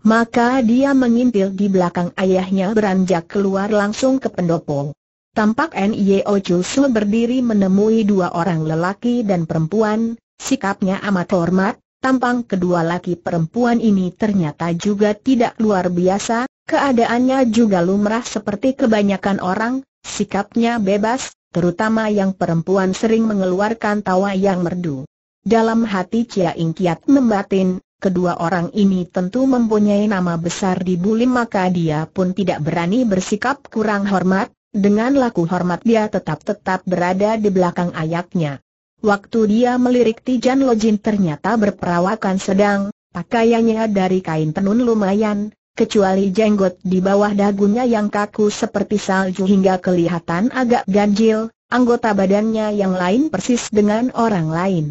Maka dia mengintil di belakang ayahnya beranjak keluar langsung ke pendopo. Tampak N.I.O. Chusu berdiri menemui dua orang lelaki dan perempuan, sikapnya amat hormat, tampang kedua laki perempuan ini ternyata juga tidak luar biasa, keadaannya juga lumrah seperti kebanyakan orang, sikapnya bebas, terutama yang perempuan sering mengeluarkan tawa yang merdu. Dalam hati Chia Ing Kiat membatin, kedua orang ini tentu mempunyai nama besar di Bulim maka dia pun tidak berani bersikap kurang hormat, dengan laku hormat dia tetap-tetap berada di belakang ayaknya. Waktu dia melirik Tijan Lojin ternyata berperawakan sedang, pakaiannya dari kain tenun lumayan, kecuali jenggot di bawah dagunya yang kaku seperti salju hingga kelihatan agak ganjil, anggota badannya yang lain persis dengan orang lain.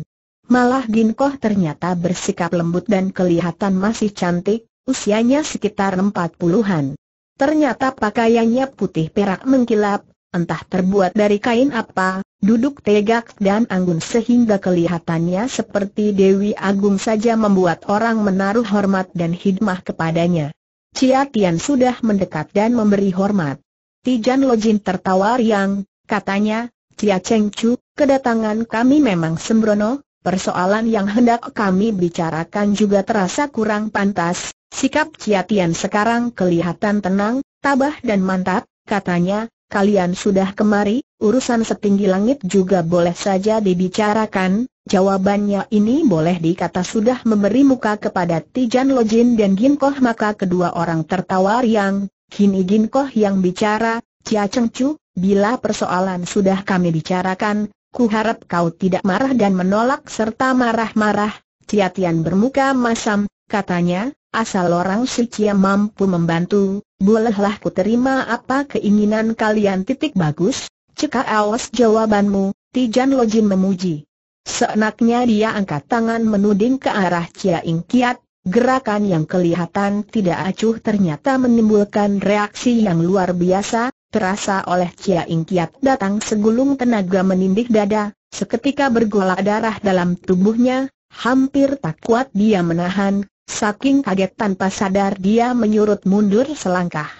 Malah Ginkoh ternyata bersikap lembut dan kelihatan masih cantik, usianya sekitar empat puluhan. Ternyata pakaiannya putih perak mengkilap, entah terbuat dari kain apa, duduk tegak dan anggun sehingga kelihatannya seperti Dewi Agung saja membuat orang menaruh hormat dan hidmah kepadanya. Cia Tian sudah mendekat dan memberi hormat. Tijan Lojin tertawa riang, katanya, Cia Cheng Chu, kedatangan kami memang sembrono, Persoalan yang hendak kami bicarakan juga terasa kurang pantas, sikap Ciatian sekarang kelihatan tenang, tabah dan mantap, katanya, kalian sudah kemari, urusan setinggi langit juga boleh saja dibicarakan, jawabannya ini boleh dikata sudah memberi muka kepada Tijan Lojin dan Ginkoh maka kedua orang tertawa riang, kini Ginkoh yang bicara, Cia Chu, bila persoalan sudah kami bicarakan, Ku harap kau tidak marah dan menolak serta marah-marah, Ciatian bermuka masam, katanya, asal orang yang mampu membantu, bolehlah ku terima apa keinginan kalian titik bagus, cekak awas jawabanmu, Tijan Lojin memuji. Seenaknya dia angkat tangan menuding ke arah Cia Ing Kiat, gerakan yang kelihatan tidak acuh ternyata menimbulkan reaksi yang luar biasa, terasa oleh Chia Ing Kiat datang segulung tenaga menindik dada, seketika bergolak darah dalam tubuhnya, hampir tak kuat dia menahan, saking kaget tanpa sadar dia menyurut mundur selangkah.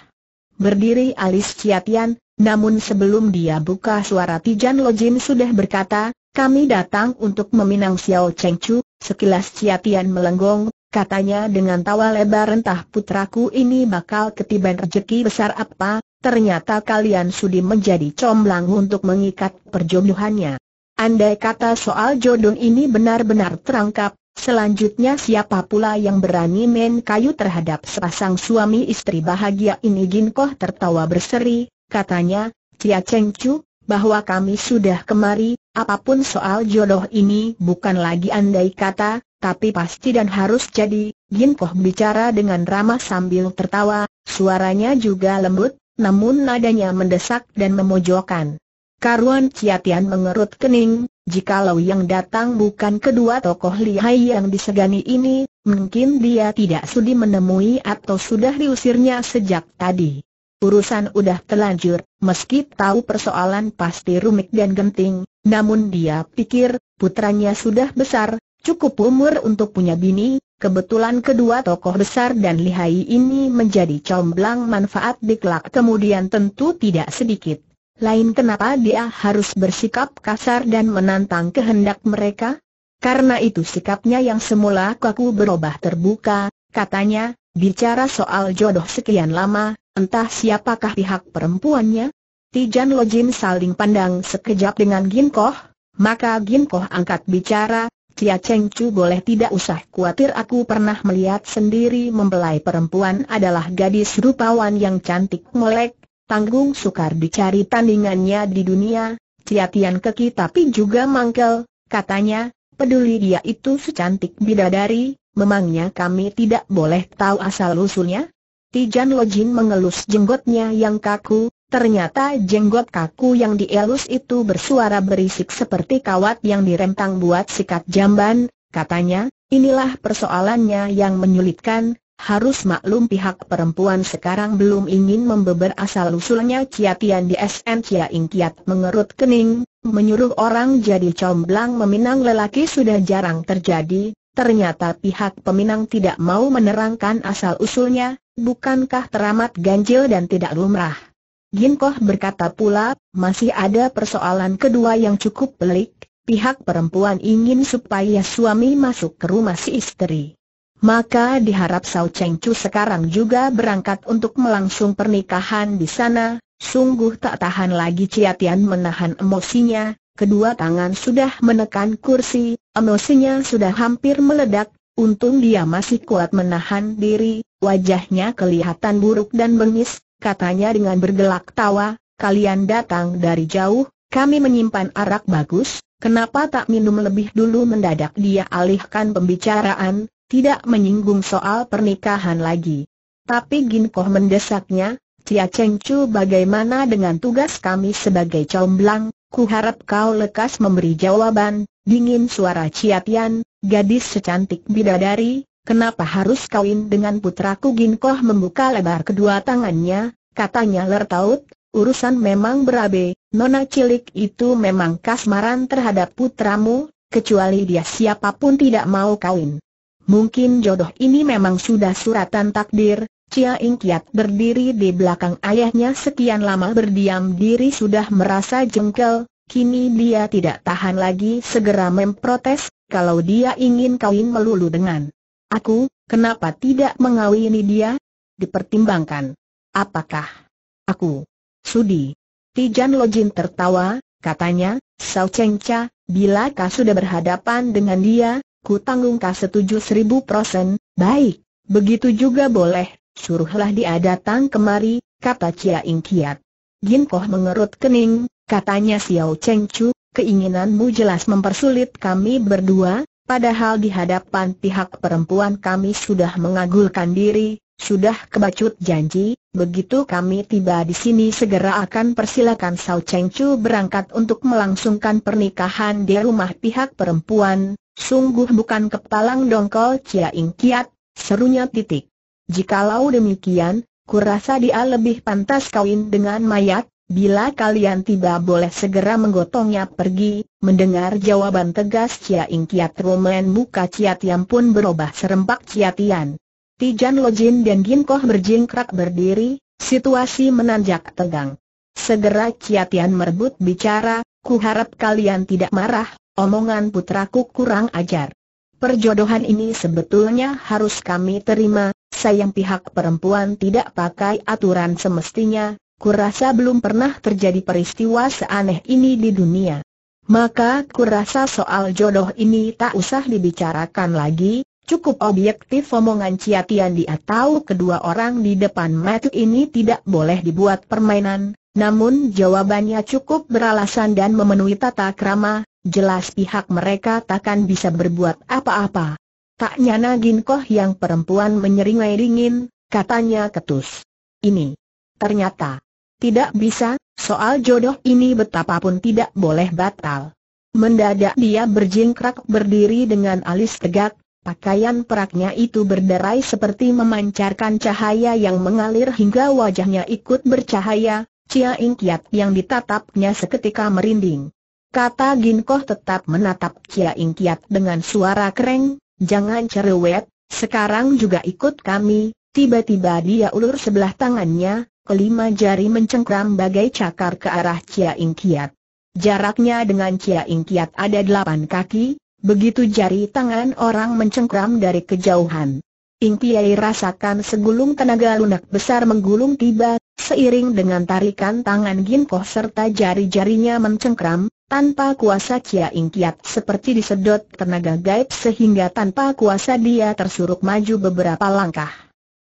Berdiri alis Chia Tian, namun sebelum dia buka suara Tijan Lojin sudah berkata, kami datang untuk meminang Xiao Cheng Chu, sekilas Chia Tian melenggong, katanya dengan tawa lebar entah putraku ini bakal ketiban rejeki besar apa, ternyata kalian sudi menjadi comblang untuk mengikat perjodohannya. Andai kata soal jodoh ini benar-benar terangkap, selanjutnya siapa pula yang berani main kayu terhadap sepasang suami istri bahagia ini Ginkoh tertawa berseri, katanya, Cia Cheng Chu, bahwa kami sudah kemari, apapun soal jodoh ini bukan lagi andai kata, tapi pasti dan harus jadi, Ginkoh bicara dengan ramah sambil tertawa, suaranya juga lembut, namun nadanya mendesak dan memojokkan. Karuan Ciatian mengerut kening, jikalau yang datang bukan kedua tokoh lihai yang disegani ini, mungkin dia tidak sudi menemui atau sudah diusirnya sejak tadi. Urusan udah telanjur, meski tahu persoalan pasti rumit dan genting, namun dia pikir, putranya sudah besar, cukup umur untuk punya bini, Kebetulan kedua tokoh besar dan lihai ini menjadi comblang manfaat kelak, kemudian tentu tidak sedikit. Lain kenapa dia harus bersikap kasar dan menantang kehendak mereka? Karena itu sikapnya yang semula kaku berubah terbuka, katanya, bicara soal jodoh sekian lama, entah siapakah pihak perempuannya? Tijan Lojin saling pandang sekejap dengan Ginkoh, maka Ginkoh angkat bicara, Cia Cheng Chu boleh tidak usah khawatir aku pernah melihat sendiri membelai perempuan adalah gadis rupawan yang cantik melek, tanggung sukar dicari tandingannya di dunia, Cia Tian Keki tapi juga mangkel, katanya, peduli dia itu secantik bidadari, memangnya kami tidak boleh tahu asal-usulnya? Tijan Lojin mengelus jenggotnya yang kaku, Ternyata jenggot kaku yang dielus itu bersuara berisik seperti kawat yang direntang buat sikat jamban, katanya, inilah persoalannya yang menyulitkan, harus maklum pihak perempuan sekarang belum ingin membeber asal-usulnya Ciatian di SN Cia Ingkiat mengerut kening, menyuruh orang jadi comblang meminang lelaki sudah jarang terjadi, ternyata pihak peminang tidak mau menerangkan asal-usulnya, bukankah teramat ganjil dan tidak lumrah. Koh berkata pula, masih ada persoalan kedua yang cukup pelik, pihak perempuan ingin supaya suami masuk ke rumah si istri. Maka diharap Sao Cheng Chu sekarang juga berangkat untuk melangsung pernikahan di sana, sungguh tak tahan lagi Ciatian menahan emosinya, kedua tangan sudah menekan kursi, emosinya sudah hampir meledak, untung dia masih kuat menahan diri, wajahnya kelihatan buruk dan bengis, katanya dengan bergelak tawa, kalian datang dari jauh, kami menyimpan arak bagus, kenapa tak minum lebih dulu mendadak dia alihkan pembicaraan, tidak menyinggung soal pernikahan lagi. Tapi Ginkoh mendesaknya, Cia Cheng Chu bagaimana dengan tugas kami sebagai comblang, ku harap kau lekas memberi jawaban, dingin suara Cia Tian, gadis secantik bidadari, Kenapa harus kawin dengan putraku Ginkoh membuka lebar kedua tangannya, katanya lertaut, urusan memang berabe, nona cilik itu memang kasmaran terhadap putramu, kecuali dia siapapun tidak mau kawin. Mungkin jodoh ini memang sudah suratan takdir, Cia Ing Kiat berdiri di belakang ayahnya sekian lama berdiam diri sudah merasa jengkel, kini dia tidak tahan lagi segera memprotes, kalau dia ingin kawin melulu dengan Aku, kenapa tidak mengawini dia? Dipertimbangkan. Apakah aku sudi? Tijan Lojin tertawa, katanya, Sao Cheng Cha, bila kau sudah berhadapan dengan dia, ku tanggung kau setuju seribu persen, baik, begitu juga boleh, suruhlah dia datang kemari, kata Cia Ing Kiat. Jin Koh mengerut kening, katanya Xiao Cheng Chu, keinginanmu jelas mempersulit kami berdua, Padahal di hadapan pihak perempuan kami sudah mengagulkan diri, sudah kebacut janji, begitu kami tiba di sini segera akan persilakan Sao Cheng Chu berangkat untuk melangsungkan pernikahan di rumah pihak perempuan, sungguh bukan kepalang dongkol Cia Ing Kiat, serunya titik. Jikalau demikian, kurasa dia lebih pantas kawin dengan mayat, Bila kalian tiba boleh segera menggotongnya pergi, mendengar jawaban tegas cia Ing Kiat Roman muka cia Tiam pun berubah serempak cia Tian. Tijan Lojin dan Gin Koh berjingkrak berdiri, situasi menanjak tegang. Segera cia Tian merebut bicara, ku harap kalian tidak marah, omongan putraku kurang ajar. Perjodohan ini sebetulnya harus kami terima, sayang pihak perempuan tidak pakai aturan semestinya, kurasa belum pernah terjadi peristiwa seaneh ini di dunia. Maka kurasa soal jodoh ini tak usah dibicarakan lagi, cukup objektif omongan Cia Tian Di atau kedua orang di depan mata ini tidak boleh dibuat permainan, namun jawabannya cukup beralasan dan memenuhi tata krama, jelas pihak mereka takkan bisa berbuat apa-apa. Tak nyana Ginkoh yang perempuan menyeringai dingin, katanya ketus. Ini. Ternyata, tidak bisa, soal jodoh ini betapapun tidak boleh batal. Mendadak dia berjingkrak berdiri dengan alis tegak, pakaian peraknya itu berderai seperti memancarkan cahaya yang mengalir hingga wajahnya ikut bercahaya, Cia Ing Kiat yang ditatapnya seketika merinding. Kata Ginkoh tetap menatap Cia Ing Kiat dengan suara kereng, jangan cerewet, sekarang juga ikut kami, tiba-tiba dia ulur sebelah tangannya, kelima jari mencengkram bagai cakar ke arah Cia Ingkiat. Jaraknya dengan Cia Ingkiat ada delapan kaki, begitu jari tangan orang mencengkram dari kejauhan. Ingkiai rasakan segulung tenaga lunak besar menggulung tiba, seiring dengan tarikan tangan Ginkoh serta jari-jarinya mencengkram, tanpa kuasa Cia Ingkiat seperti disedot tenaga gaib sehingga tanpa kuasa dia tersuruk maju beberapa langkah.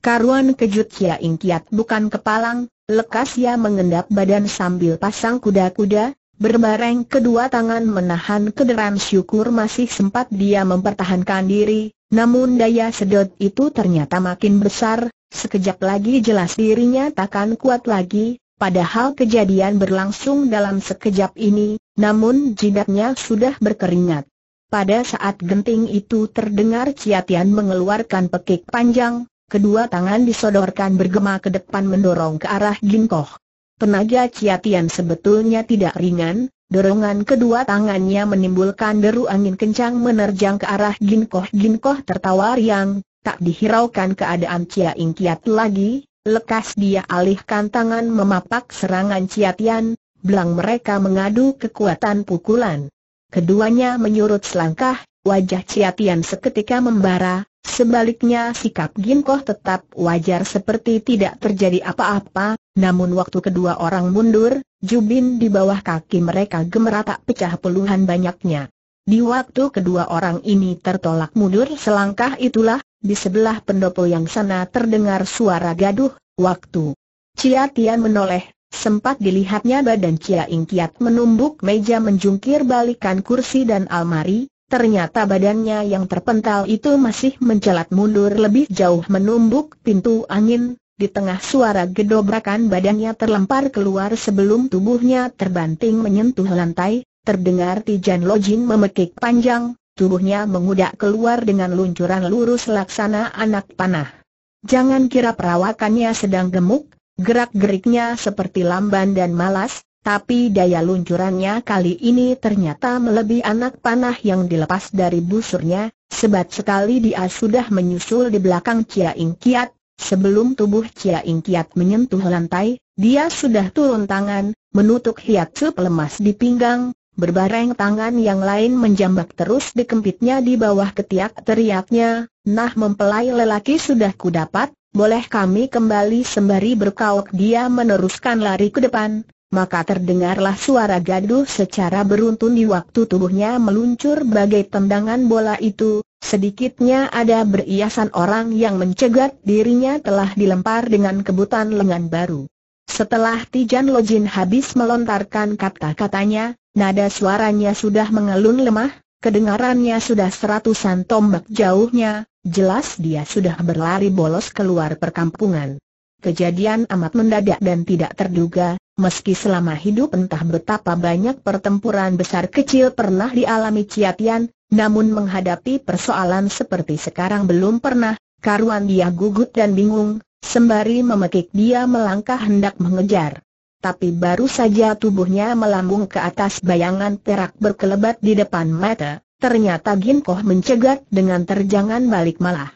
Karuan kejut Kia Ingkiat bukan kepalang, lekas ia mengendap badan sambil pasang kuda-kuda, berbareng kedua tangan menahan kederan syukur masih sempat dia mempertahankan diri, namun daya sedot itu ternyata makin besar, sekejap lagi jelas dirinya takkan kuat lagi, padahal kejadian berlangsung dalam sekejap ini, namun jidatnya sudah berkeringat. Pada saat genting itu terdengar Ciatian mengeluarkan pekik panjang, Kedua tangan disodorkan bergema ke depan mendorong ke arah Ginkoh. Tenaga Ciatian sebetulnya tidak ringan, dorongan kedua tangannya menimbulkan deru angin kencang menerjang ke arah Ginkoh. Ginkoh tertawa riang, tak dihiraukan keadaan Cia Ingkiat lagi, lekas dia alihkan tangan memapak serangan Ciatian, belang mereka mengadu kekuatan pukulan. Keduanya menyurut selangkah, wajah Ciatian seketika membara, Sebaliknya sikap Ginkoh tetap wajar seperti tidak terjadi apa-apa, namun waktu kedua orang mundur, Jubin di bawah kaki mereka gemeratak pecah puluhan banyaknya. Di waktu kedua orang ini tertolak mundur selangkah itulah, di sebelah pendopo yang sana terdengar suara gaduh, waktu. Cia Tian menoleh, sempat dilihatnya badan Cia Ingkiat menumbuk meja menjungkir balikan kursi dan almari, ternyata badannya yang terpental itu masih mencelat mundur lebih jauh menumbuk pintu angin, di tengah suara gedobrakan badannya terlempar keluar sebelum tubuhnya terbanting menyentuh lantai, terdengar Tijan Lojin memekik panjang, tubuhnya mengudak keluar dengan luncuran lurus laksana anak panah. Jangan kira perawakannya sedang gemuk, gerak-geriknya seperti lamban dan malas, tapi daya luncurannya kali ini ternyata melebihi anak panah yang dilepas dari busurnya, sebat sekali dia sudah menyusul di belakang Cia Ing Kiat, sebelum tubuh Cia Ing Kiat menyentuh lantai, dia sudah turun tangan, menutup sup lemas di pinggang, berbareng tangan yang lain menjambak terus dikempitnya di bawah ketiak teriaknya, nah mempelai lelaki sudah ku dapat, boleh kami kembali sembari berkauk dia meneruskan lari ke depan, maka terdengarlah suara gaduh secara beruntun di waktu tubuhnya meluncur bagai tendangan bola itu, sedikitnya ada beriasan orang yang mencegat dirinya telah dilempar dengan kebutan lengan baru. Setelah Tijan Lojin habis melontarkan kata-katanya, nada suaranya sudah mengelun lemah, kedengarannya sudah seratusan tombak jauhnya, jelas dia sudah berlari bolos keluar perkampungan. Kejadian amat mendadak dan tidak terduga, Meski selama hidup entah betapa banyak pertempuran besar kecil pernah dialami Ciatian, namun menghadapi persoalan seperti sekarang belum pernah, karuan dia gugut dan bingung, sembari memekik dia melangkah hendak mengejar. Tapi baru saja tubuhnya melambung ke atas bayangan terak berkelebat di depan mata, ternyata Gin Ginkoh mencegat dengan terjangan balik malah.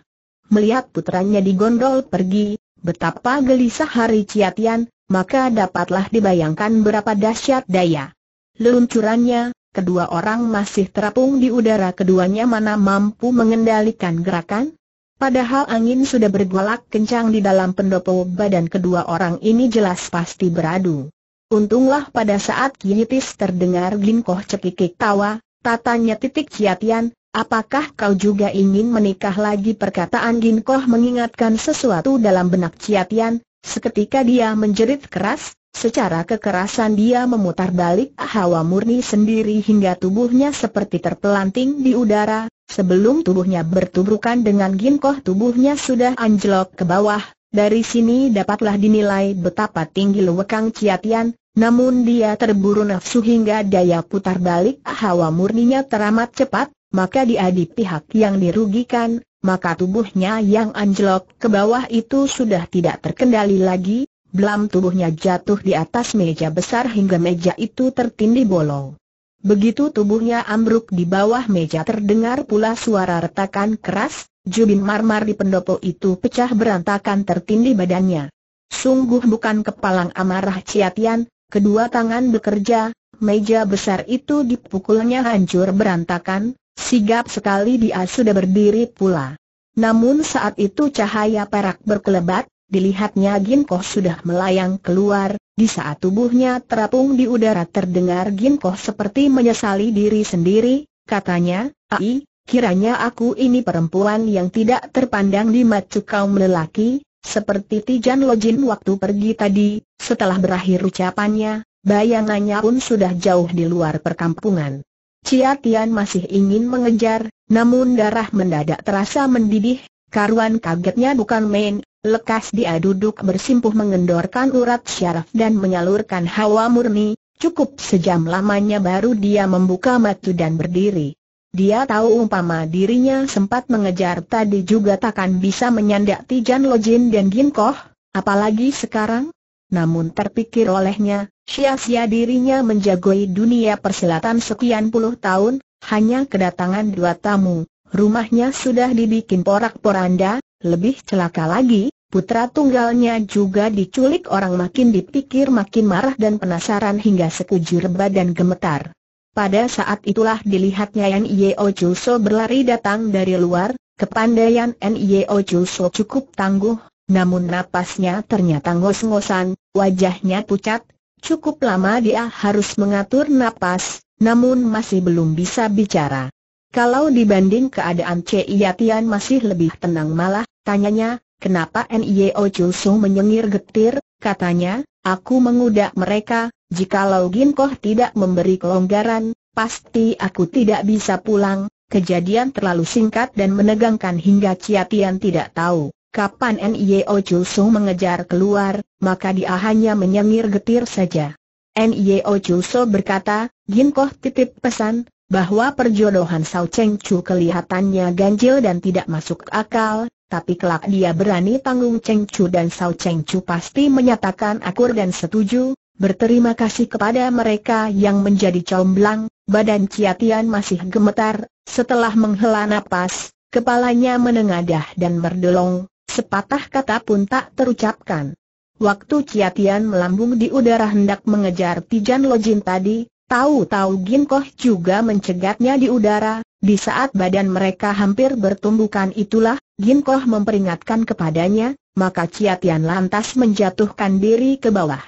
Melihat putranya digondol pergi, betapa gelisah hari Ciatian, maka dapatlah dibayangkan berapa dahsyat daya. Luncurannya, kedua orang masih terapung di udara keduanya mana mampu mengendalikan gerakan? Padahal angin sudah bergolak kencang di dalam pendopo badan kedua orang ini jelas pasti beradu. Untunglah pada saat Kiyitis terdengar Ginkoh cekikik tawa, tatanya titik ciatian, apakah kau juga ingin menikah lagi perkataan Ginkoh mengingatkan sesuatu dalam benak ciatian, Seketika dia menjerit keras, secara kekerasan dia memutar balik hawa murni sendiri hingga tubuhnya seperti terpelanting di udara, sebelum tubuhnya bertubrukan dengan ginkoh tubuhnya sudah anjlok ke bawah, dari sini dapatlah dinilai betapa tinggi lewekang Ciatian, namun dia terburu nafsu hingga daya putar balik hawa murninya teramat cepat, maka dia di pihak yang dirugikan, maka tubuhnya yang anjlok ke bawah itu sudah tidak terkendali lagi, Belum tubuhnya jatuh di atas meja besar hingga meja itu tertindih bolong. Begitu tubuhnya ambruk di bawah meja terdengar pula suara retakan keras, jubin marmar di pendopo itu pecah berantakan tertindih badannya. Sungguh bukan kepalang amarah Ciatian, kedua tangan bekerja, meja besar itu dipukulnya hancur berantakan, Sigap sekali dia sudah berdiri pula. Namun saat itu cahaya perak berkelebat, dilihatnya Ginkoh sudah melayang keluar, di saat tubuhnya terapung di udara terdengar Ginkoh seperti menyesali diri sendiri, katanya, Ai, kiranya aku ini perempuan yang tidak terpandang di macu kaum lelaki, seperti Tijan Lojin waktu pergi tadi, setelah berakhir ucapannya, bayangannya pun sudah jauh di luar perkampungan. Cia Tian masih ingin mengejar, namun darah mendadak terasa mendidih, karuan kagetnya bukan main, lekas dia duduk bersimpuh mengendorkan urat syaraf dan menyalurkan hawa murni, cukup sejam lamanya baru dia membuka mata dan berdiri. Dia tahu umpama dirinya sempat mengejar tadi juga takkan bisa menyandak Tijan Lojin dan Ginkoh, apalagi sekarang. Namun terpikir olehnya, Sia-sia dirinya menjagoi dunia perselatan sekian puluh tahun, hanya kedatangan dua tamu, rumahnya sudah dibikin porak-poranda, lebih celaka lagi, putra tunggalnya juga diculik orang makin dipikir makin marah dan penasaran hingga sekujur badan gemetar. Pada saat itulah dilihatnya Yeo Juso berlari datang dari luar, kepandaian Yeo Juso cukup tangguh, namun napasnya ternyata ngos-ngosan, wajahnya pucat, Cukup lama dia harus mengatur napas, namun masih belum bisa bicara. Kalau dibanding keadaan Cia Tian masih lebih tenang malah, tanyanya, kenapa Nio Chulsu menyengir getir, katanya, aku mengudak mereka, jikalau Ginkoh tidak memberi kelonggaran, pasti aku tidak bisa pulang, kejadian terlalu singkat dan menegangkan hingga Cia Tian tidak tahu. Kapan Nio Chulso mengejar keluar, maka dia hanya menyengir getir saja. Nio Chulso berkata, Ginkoh titip pesan, bahwa perjodohan Sao Cheng Chu kelihatannya ganjil dan tidak masuk akal, tapi kelak dia berani tanggung Cheng Chu dan Sao Cheng Chu pasti menyatakan akur dan setuju, berterima kasih kepada mereka yang menjadi comblang, badan Ciatian masih gemetar, setelah menghela napas, kepalanya menengadah dan berdolong sepatah kata pun tak terucapkan. Waktu Ciatian melambung di udara hendak mengejar Tijan Lojin tadi, tahu-tahu Ginkoh juga mencegatnya di udara, di saat badan mereka hampir bertumbukan itulah, Ginkoh memperingatkan kepadanya, maka Ciatian lantas menjatuhkan diri ke bawah.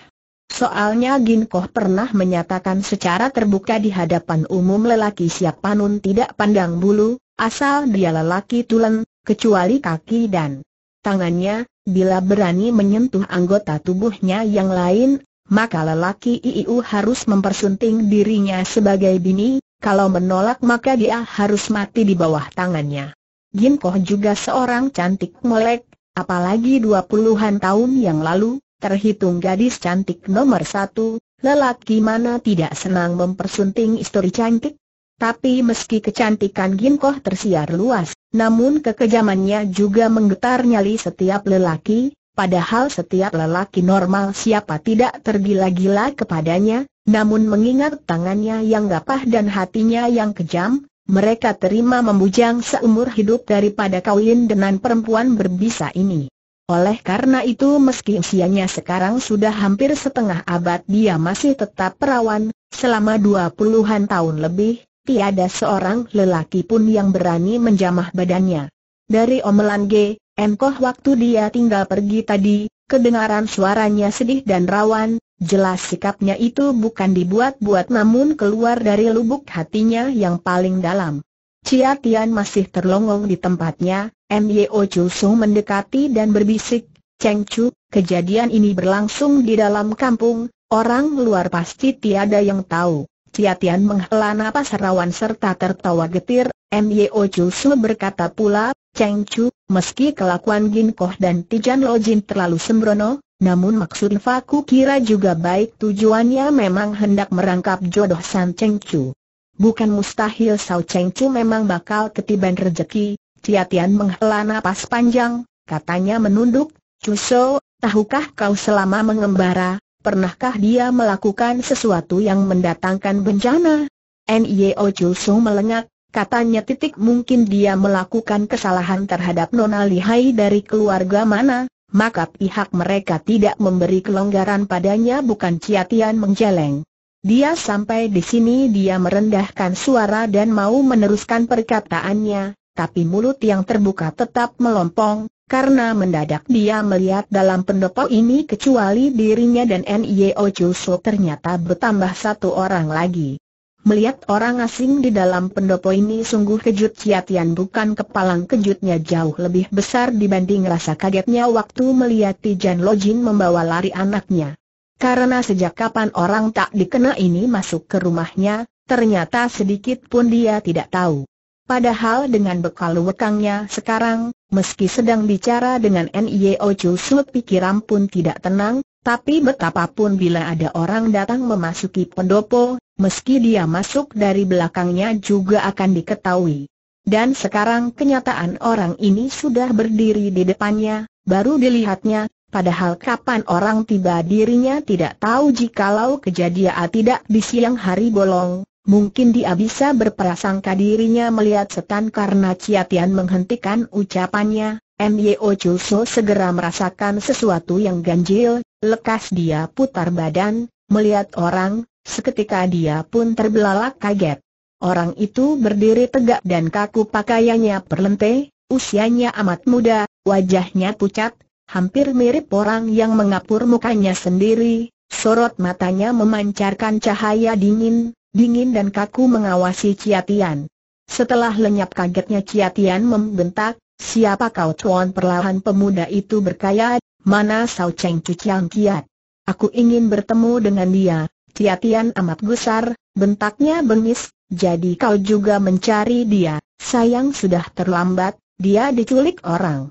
Soalnya Ginkoh pernah menyatakan secara terbuka di hadapan umum lelaki siap panun tidak pandang bulu, asal dia lelaki tulen, kecuali kaki dan tangannya, bila berani menyentuh anggota tubuhnya yang lain, maka lelaki IIU harus mempersunting dirinya sebagai bini, kalau menolak maka dia harus mati di bawah tangannya. Ginkoh Koh juga seorang cantik melek, apalagi dua puluhan tahun yang lalu, terhitung gadis cantik nomor satu, lelaki mana tidak senang mempersunting istri cantik? Tapi meski kecantikan Ginkoh tersiar luas, namun kekejamannya juga menggetar nyali setiap lelaki, padahal setiap lelaki normal siapa tidak tergila-gila kepadanya, namun mengingat tangannya yang gapah dan hatinya yang kejam, mereka terima membujang seumur hidup daripada kawin dengan perempuan berbisa ini. Oleh karena itu meski usianya sekarang sudah hampir setengah abad dia masih tetap perawan, selama dua puluhan tahun lebih, tiada seorang lelaki pun yang berani menjamah badannya. Dari omelan G, Enkoh waktu dia tinggal pergi tadi, kedengaran suaranya sedih dan rawan, jelas sikapnya itu bukan dibuat-buat namun keluar dari lubuk hatinya yang paling dalam. Cia Tian masih terlongong di tempatnya, M.Y.O. Chu mendekati dan berbisik, Cheng Chu, kejadian ini berlangsung di dalam kampung, orang luar pasti tiada yang tahu. Ciatian menghela napas rawan serta tertawa getir, Myo Su berkata pula, Cheng Chu, meski kelakuan Gin Koh dan Tijan Lo Jin terlalu sembrono, namun maksud Faku kira juga baik tujuannya memang hendak merangkap jodoh San Cheng Chu. Bukan mustahil Sao Cheng Chu memang bakal ketiban rejeki, Ciatian menghela napas panjang, katanya menunduk, Chuso, tahukah kau selama mengembara, Pernahkah dia melakukan sesuatu yang mendatangkan bencana? N.I.O. Chulso melengak, katanya titik mungkin dia melakukan kesalahan terhadap Nona Lihai dari keluarga mana, maka pihak mereka tidak memberi kelonggaran padanya bukan Ciatian menjeleng. Dia sampai di sini dia merendahkan suara dan mau meneruskan perkataannya, tapi mulut yang terbuka tetap melompong, karena mendadak dia melihat dalam pendopo ini kecuali dirinya dan N.I.O. Chuso ternyata bertambah satu orang lagi. Melihat orang asing di dalam pendopo ini sungguh kejut Ciatian bukan kepalang kejutnya jauh lebih besar dibanding rasa kagetnya waktu melihat Tijan Lojin membawa lari anaknya. Karena sejak kapan orang tak dikenal ini masuk ke rumahnya, ternyata sedikit pun dia tidak tahu. Padahal dengan bekal wekangnya sekarang, meski sedang bicara dengan N.I.O. Chu Sut pikiran pun tidak tenang, tapi betapapun bila ada orang datang memasuki pendopo, meski dia masuk dari belakangnya juga akan diketahui. Dan sekarang kenyataan orang ini sudah berdiri di depannya, baru dilihatnya, Padahal kapan orang tiba dirinya tidak tahu jikalau kejadian tidak di siang hari bolong, Mungkin dia bisa berprasangka dirinya melihat setan karena Ciatian menghentikan ucapannya, Myo oh Chulso segera merasakan sesuatu yang ganjil, lekas dia putar badan, melihat orang, seketika dia pun terbelalak kaget. Orang itu berdiri tegak dan kaku pakaiannya perlente, usianya amat muda, wajahnya pucat, hampir mirip orang yang mengapur mukanya sendiri, sorot matanya memancarkan cahaya dingin, Dingin dan kaku mengawasi Ciatian. Setelah lenyap kagetnya Ciatian membentak, siapa kau tuan perlahan pemuda itu berkaya, mana Sao Cheng Cuciang Kiat. Aku ingin bertemu dengan dia, Ciatian amat gusar, bentaknya bengis, jadi kau juga mencari dia, sayang sudah terlambat, dia diculik orang.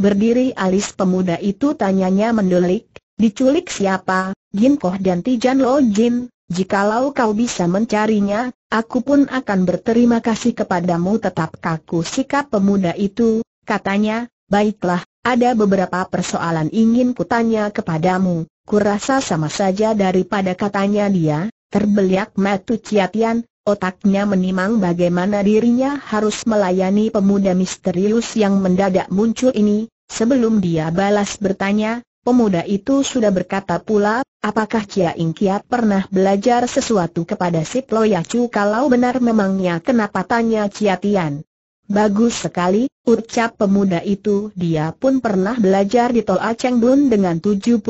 Berdiri alis pemuda itu tanyanya mendulik. diculik siapa, Jin Koh dan Tijan Lo Jin, Jikalau kau bisa mencarinya, aku pun akan berterima kasih kepadamu tetap kaku sikap pemuda itu, katanya, baiklah, ada beberapa persoalan ingin kutanya kepadamu, kurasa sama saja daripada katanya dia, terbeliak matu ciatian, otaknya menimang bagaimana dirinya harus melayani pemuda misterius yang mendadak muncul ini, sebelum dia balas bertanya, Pemuda itu sudah berkata pula, apakah Chia Ing Kiat pernah belajar sesuatu kepada si Ployacu kalau benar memangnya kenapa tanya Chia Tian. Bagus sekali, ucap pemuda itu dia pun pernah belajar di Tol Aceng Dun dengan 72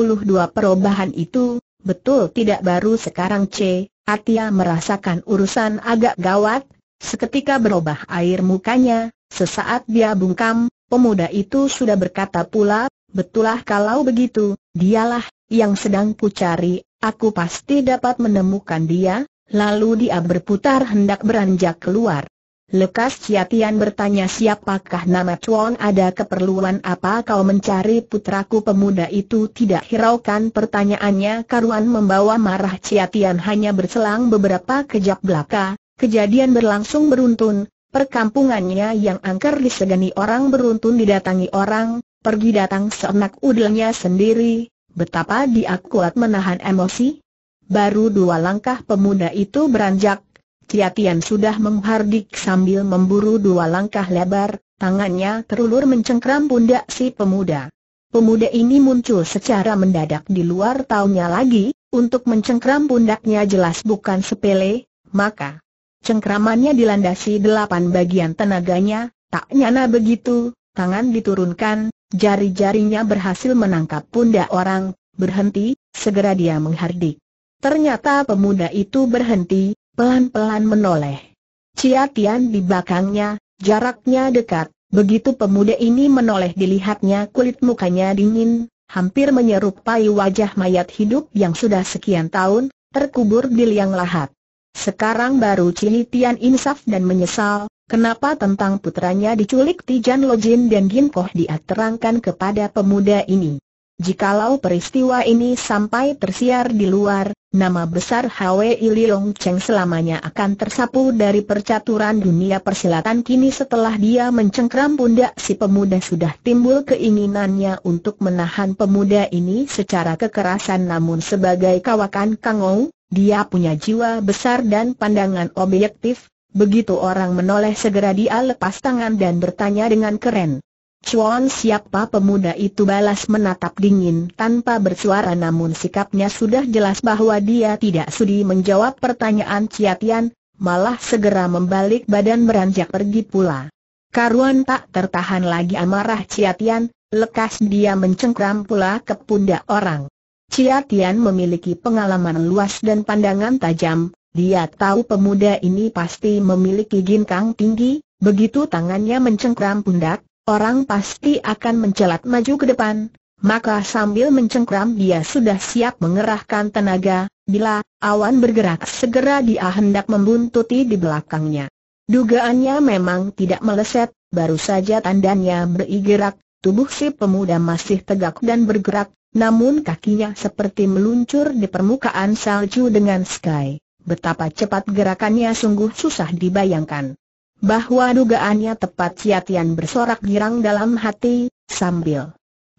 perubahan itu, betul tidak baru sekarang C. Atia merasakan urusan agak gawat, seketika berubah air mukanya, sesaat dia bungkam, pemuda itu sudah berkata pula, Betulah kalau begitu, dialah yang sedang ku cari, aku pasti dapat menemukan dia, lalu dia berputar hendak beranjak keluar. Lekas Ciatian bertanya siapakah nama Chuan ada keperluan apa kau mencari putraku pemuda itu tidak hiraukan pertanyaannya karuan membawa marah Ciatian hanya berselang beberapa kejap belaka, kejadian berlangsung beruntun, perkampungannya yang angker disegani orang beruntun didatangi orang, pergi datang seenak udelnya sendiri, betapa dia kuat menahan emosi. Baru dua langkah pemuda itu beranjak, Tiatian sudah menghardik sambil memburu dua langkah lebar, tangannya terulur mencengkram pundak si pemuda. Pemuda ini muncul secara mendadak di luar taunya lagi, untuk mencengkram pundaknya jelas bukan sepele, maka cengkramannya dilandasi delapan bagian tenaganya, tak nyana begitu, tangan diturunkan, jari-jarinya berhasil menangkap pundak orang, berhenti, segera dia menghardik. Ternyata pemuda itu berhenti, pelan-pelan menoleh. Cia Tian di belakangnya, jaraknya dekat, begitu pemuda ini menoleh dilihatnya kulit mukanya dingin, hampir menyerupai wajah mayat hidup yang sudah sekian tahun, terkubur di liang lahat. Sekarang baru Tian insaf dan menyesal, Kenapa tentang putranya diculik Tijan Lojin dan Gin Koh kepada pemuda ini. Jikalau peristiwa ini sampai tersiar di luar, nama besar Hwe Iliong Cheng selamanya akan tersapu dari percaturan dunia persilatan kini setelah dia mencengkram pundak si pemuda sudah timbul keinginannya untuk menahan pemuda ini secara kekerasan namun sebagai kawakan Kangou, dia punya jiwa besar dan pandangan objektif, Begitu orang menoleh segera dia lepas tangan dan bertanya dengan keren. Chuan siapa pemuda itu balas menatap dingin tanpa bersuara namun sikapnya sudah jelas bahwa dia tidak sudi menjawab pertanyaan Ciatian, malah segera membalik badan beranjak pergi pula. Karuan tak tertahan lagi amarah Ciatian, lekas dia mencengkram pula ke pundak orang. Ciatian memiliki pengalaman luas dan pandangan tajam, dia tahu pemuda ini pasti memiliki ginkang tinggi, begitu tangannya mencengkram pundak, orang pasti akan mencelat maju ke depan. Maka sambil mencengkram dia sudah siap mengerahkan tenaga, bila awan bergerak segera dia hendak membuntuti di belakangnya. Dugaannya memang tidak meleset, baru saja tandanya bergerak, tubuh si pemuda masih tegak dan bergerak, namun kakinya seperti meluncur di permukaan salju dengan sky. Betapa cepat gerakannya sungguh susah dibayangkan. Bahwa dugaannya tepat siatian bersorak girang dalam hati, sambil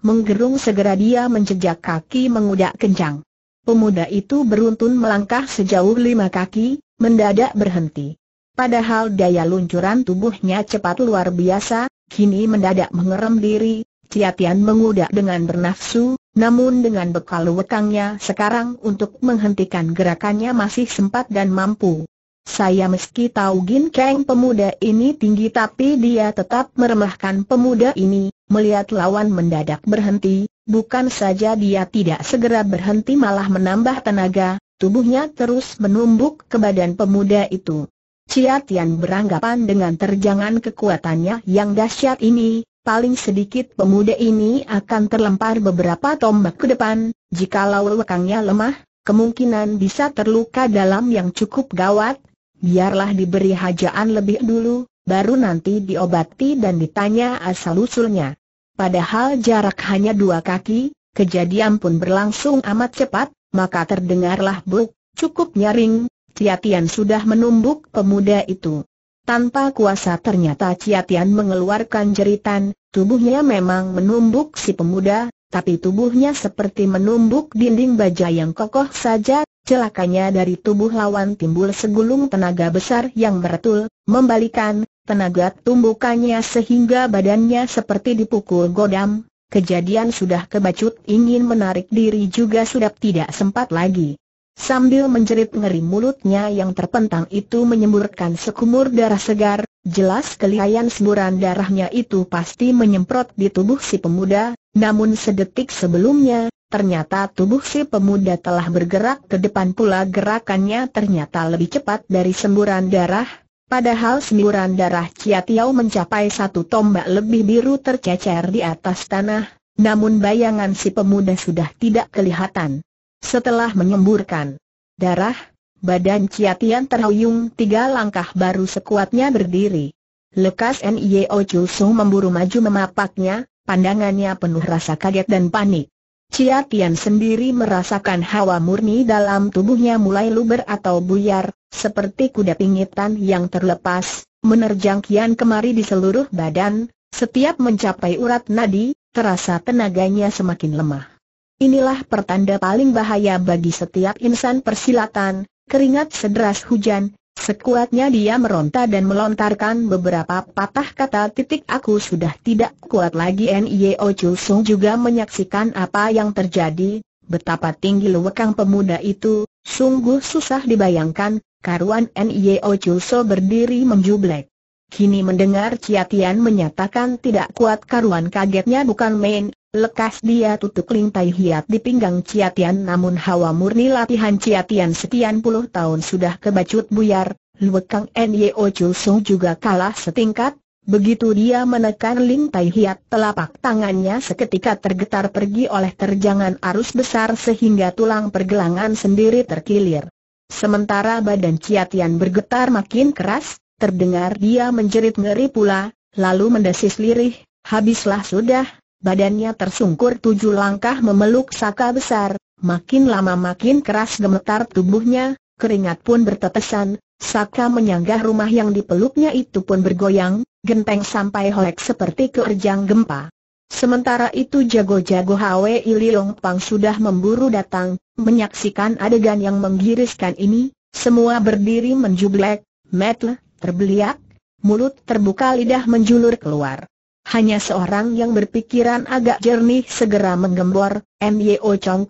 menggerung segera dia menjejak kaki mengudak kencang. Pemuda itu beruntun melangkah sejauh lima kaki, mendadak berhenti. Padahal daya luncuran tubuhnya cepat luar biasa, kini mendadak mengerem diri, Ciatian mengudak dengan bernafsu, namun dengan bekal wekangnya sekarang untuk menghentikan gerakannya masih sempat dan mampu. Saya meski tahu Gin Kang pemuda ini tinggi tapi dia tetap meremehkan pemuda ini, melihat lawan mendadak berhenti, bukan saja dia tidak segera berhenti malah menambah tenaga, tubuhnya terus menumbuk ke badan pemuda itu. Cia Tian beranggapan dengan terjangan kekuatannya yang dahsyat ini, paling sedikit pemuda ini akan terlempar beberapa tombak ke depan, jikalau lekangnya lemah, kemungkinan bisa terluka dalam yang cukup gawat, biarlah diberi hajaan lebih dulu, baru nanti diobati dan ditanya asal-usulnya. Padahal jarak hanya dua kaki, kejadian pun berlangsung amat cepat, maka terdengarlah buk, cukup nyaring, Tiatian sudah menumbuk pemuda itu. Tanpa kuasa ternyata Ciatian mengeluarkan jeritan, tubuhnya memang menumbuk si pemuda, tapi tubuhnya seperti menumbuk dinding baja yang kokoh saja, celakanya dari tubuh lawan timbul segulung tenaga besar yang meretul, membalikan, tenaga tumbukannya sehingga badannya seperti dipukul godam, kejadian sudah kebacut ingin menarik diri juga sudah tidak sempat lagi. Sambil menjerit ngeri mulutnya yang terpentang itu menyemburkan sekumur darah segar, jelas kelihayan semburan darahnya itu pasti menyemprot di tubuh si pemuda, namun sedetik sebelumnya, ternyata tubuh si pemuda telah bergerak ke depan pula gerakannya ternyata lebih cepat dari semburan darah, padahal semburan darah Chia Tiao mencapai satu tombak lebih biru tercecer di atas tanah, namun bayangan si pemuda sudah tidak kelihatan. Setelah menyemburkan darah, badan Ciatian terhuyung tiga langkah baru sekuatnya berdiri. Lekas Nio Chusu memburu maju memapaknya, pandangannya penuh rasa kaget dan panik. Ciatian sendiri merasakan hawa murni dalam tubuhnya mulai luber atau buyar, seperti kuda pingitan yang terlepas, menerjang kian kemari di seluruh badan, setiap mencapai urat nadi, terasa tenaganya semakin lemah. Inilah pertanda paling bahaya bagi setiap insan persilatan, keringat sederas hujan, sekuatnya dia meronta dan melontarkan beberapa patah kata titik aku sudah tidak kuat lagi N.I.O. Chul juga menyaksikan apa yang terjadi, betapa tinggi lewekang pemuda itu, sungguh susah dibayangkan, karuan N.I.O. Chul berdiri menjublek. Kini mendengar Ciatian menyatakan tidak kuat karuan kagetnya bukan main, Lekas dia tutup lintai hiat di pinggang Ciatian namun hawa murni latihan Ciatian sekian puluh tahun sudah kebacut buyar, Luekang Nyo Sung juga kalah setingkat, begitu dia menekan lintai hiat telapak tangannya seketika tergetar pergi oleh terjangan arus besar sehingga tulang pergelangan sendiri terkilir. Sementara badan Ciatian bergetar makin keras, terdengar dia menjerit ngeri pula, lalu mendesis lirih, habislah sudah, badannya tersungkur tujuh langkah memeluk saka besar, makin lama makin keras gemetar tubuhnya, keringat pun bertetesan, saka menyanggah rumah yang dipeluknya itu pun bergoyang, genteng sampai holek seperti keerjang gempa. Sementara itu jago-jago Hwe Iliong Pang sudah memburu datang, menyaksikan adegan yang menggiriskan ini, semua berdiri menjublek, metle, terbeliak, mulut terbuka lidah menjulur keluar. Hanya seorang yang berpikiran agak jernih segera menggembor, N.Y.O. Chong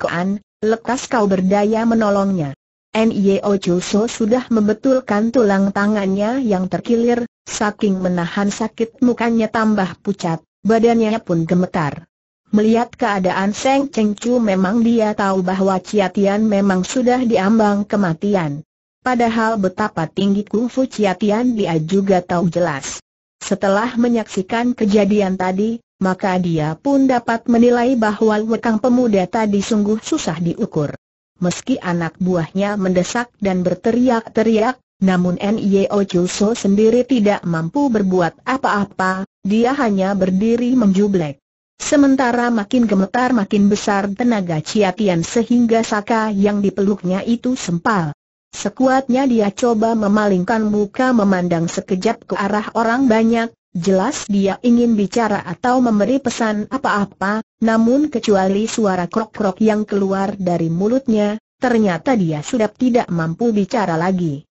lekas kau berdaya menolongnya. N.Y.O. Chuso sudah membetulkan tulang tangannya yang terkilir, saking menahan sakit mukanya tambah pucat, badannya pun gemetar. Melihat keadaan Seng Cheng Chu memang dia tahu bahwa Ciatian memang sudah diambang kematian. Padahal betapa tinggi kungfu Ciatian dia juga tahu jelas. Setelah menyaksikan kejadian tadi, maka dia pun dapat menilai bahwa lekang pemuda tadi sungguh susah diukur. Meski anak buahnya mendesak dan berteriak-teriak, namun N.Y.O. Chuso sendiri tidak mampu berbuat apa-apa, dia hanya berdiri menjublek. Sementara makin gemetar makin besar tenaga Ciatian sehingga saka yang dipeluknya itu sempal. Sekuatnya dia coba memalingkan muka memandang sekejap ke arah orang banyak, jelas dia ingin bicara atau memberi pesan apa-apa, namun kecuali suara krok-krok yang keluar dari mulutnya, ternyata dia sudah tidak mampu bicara lagi.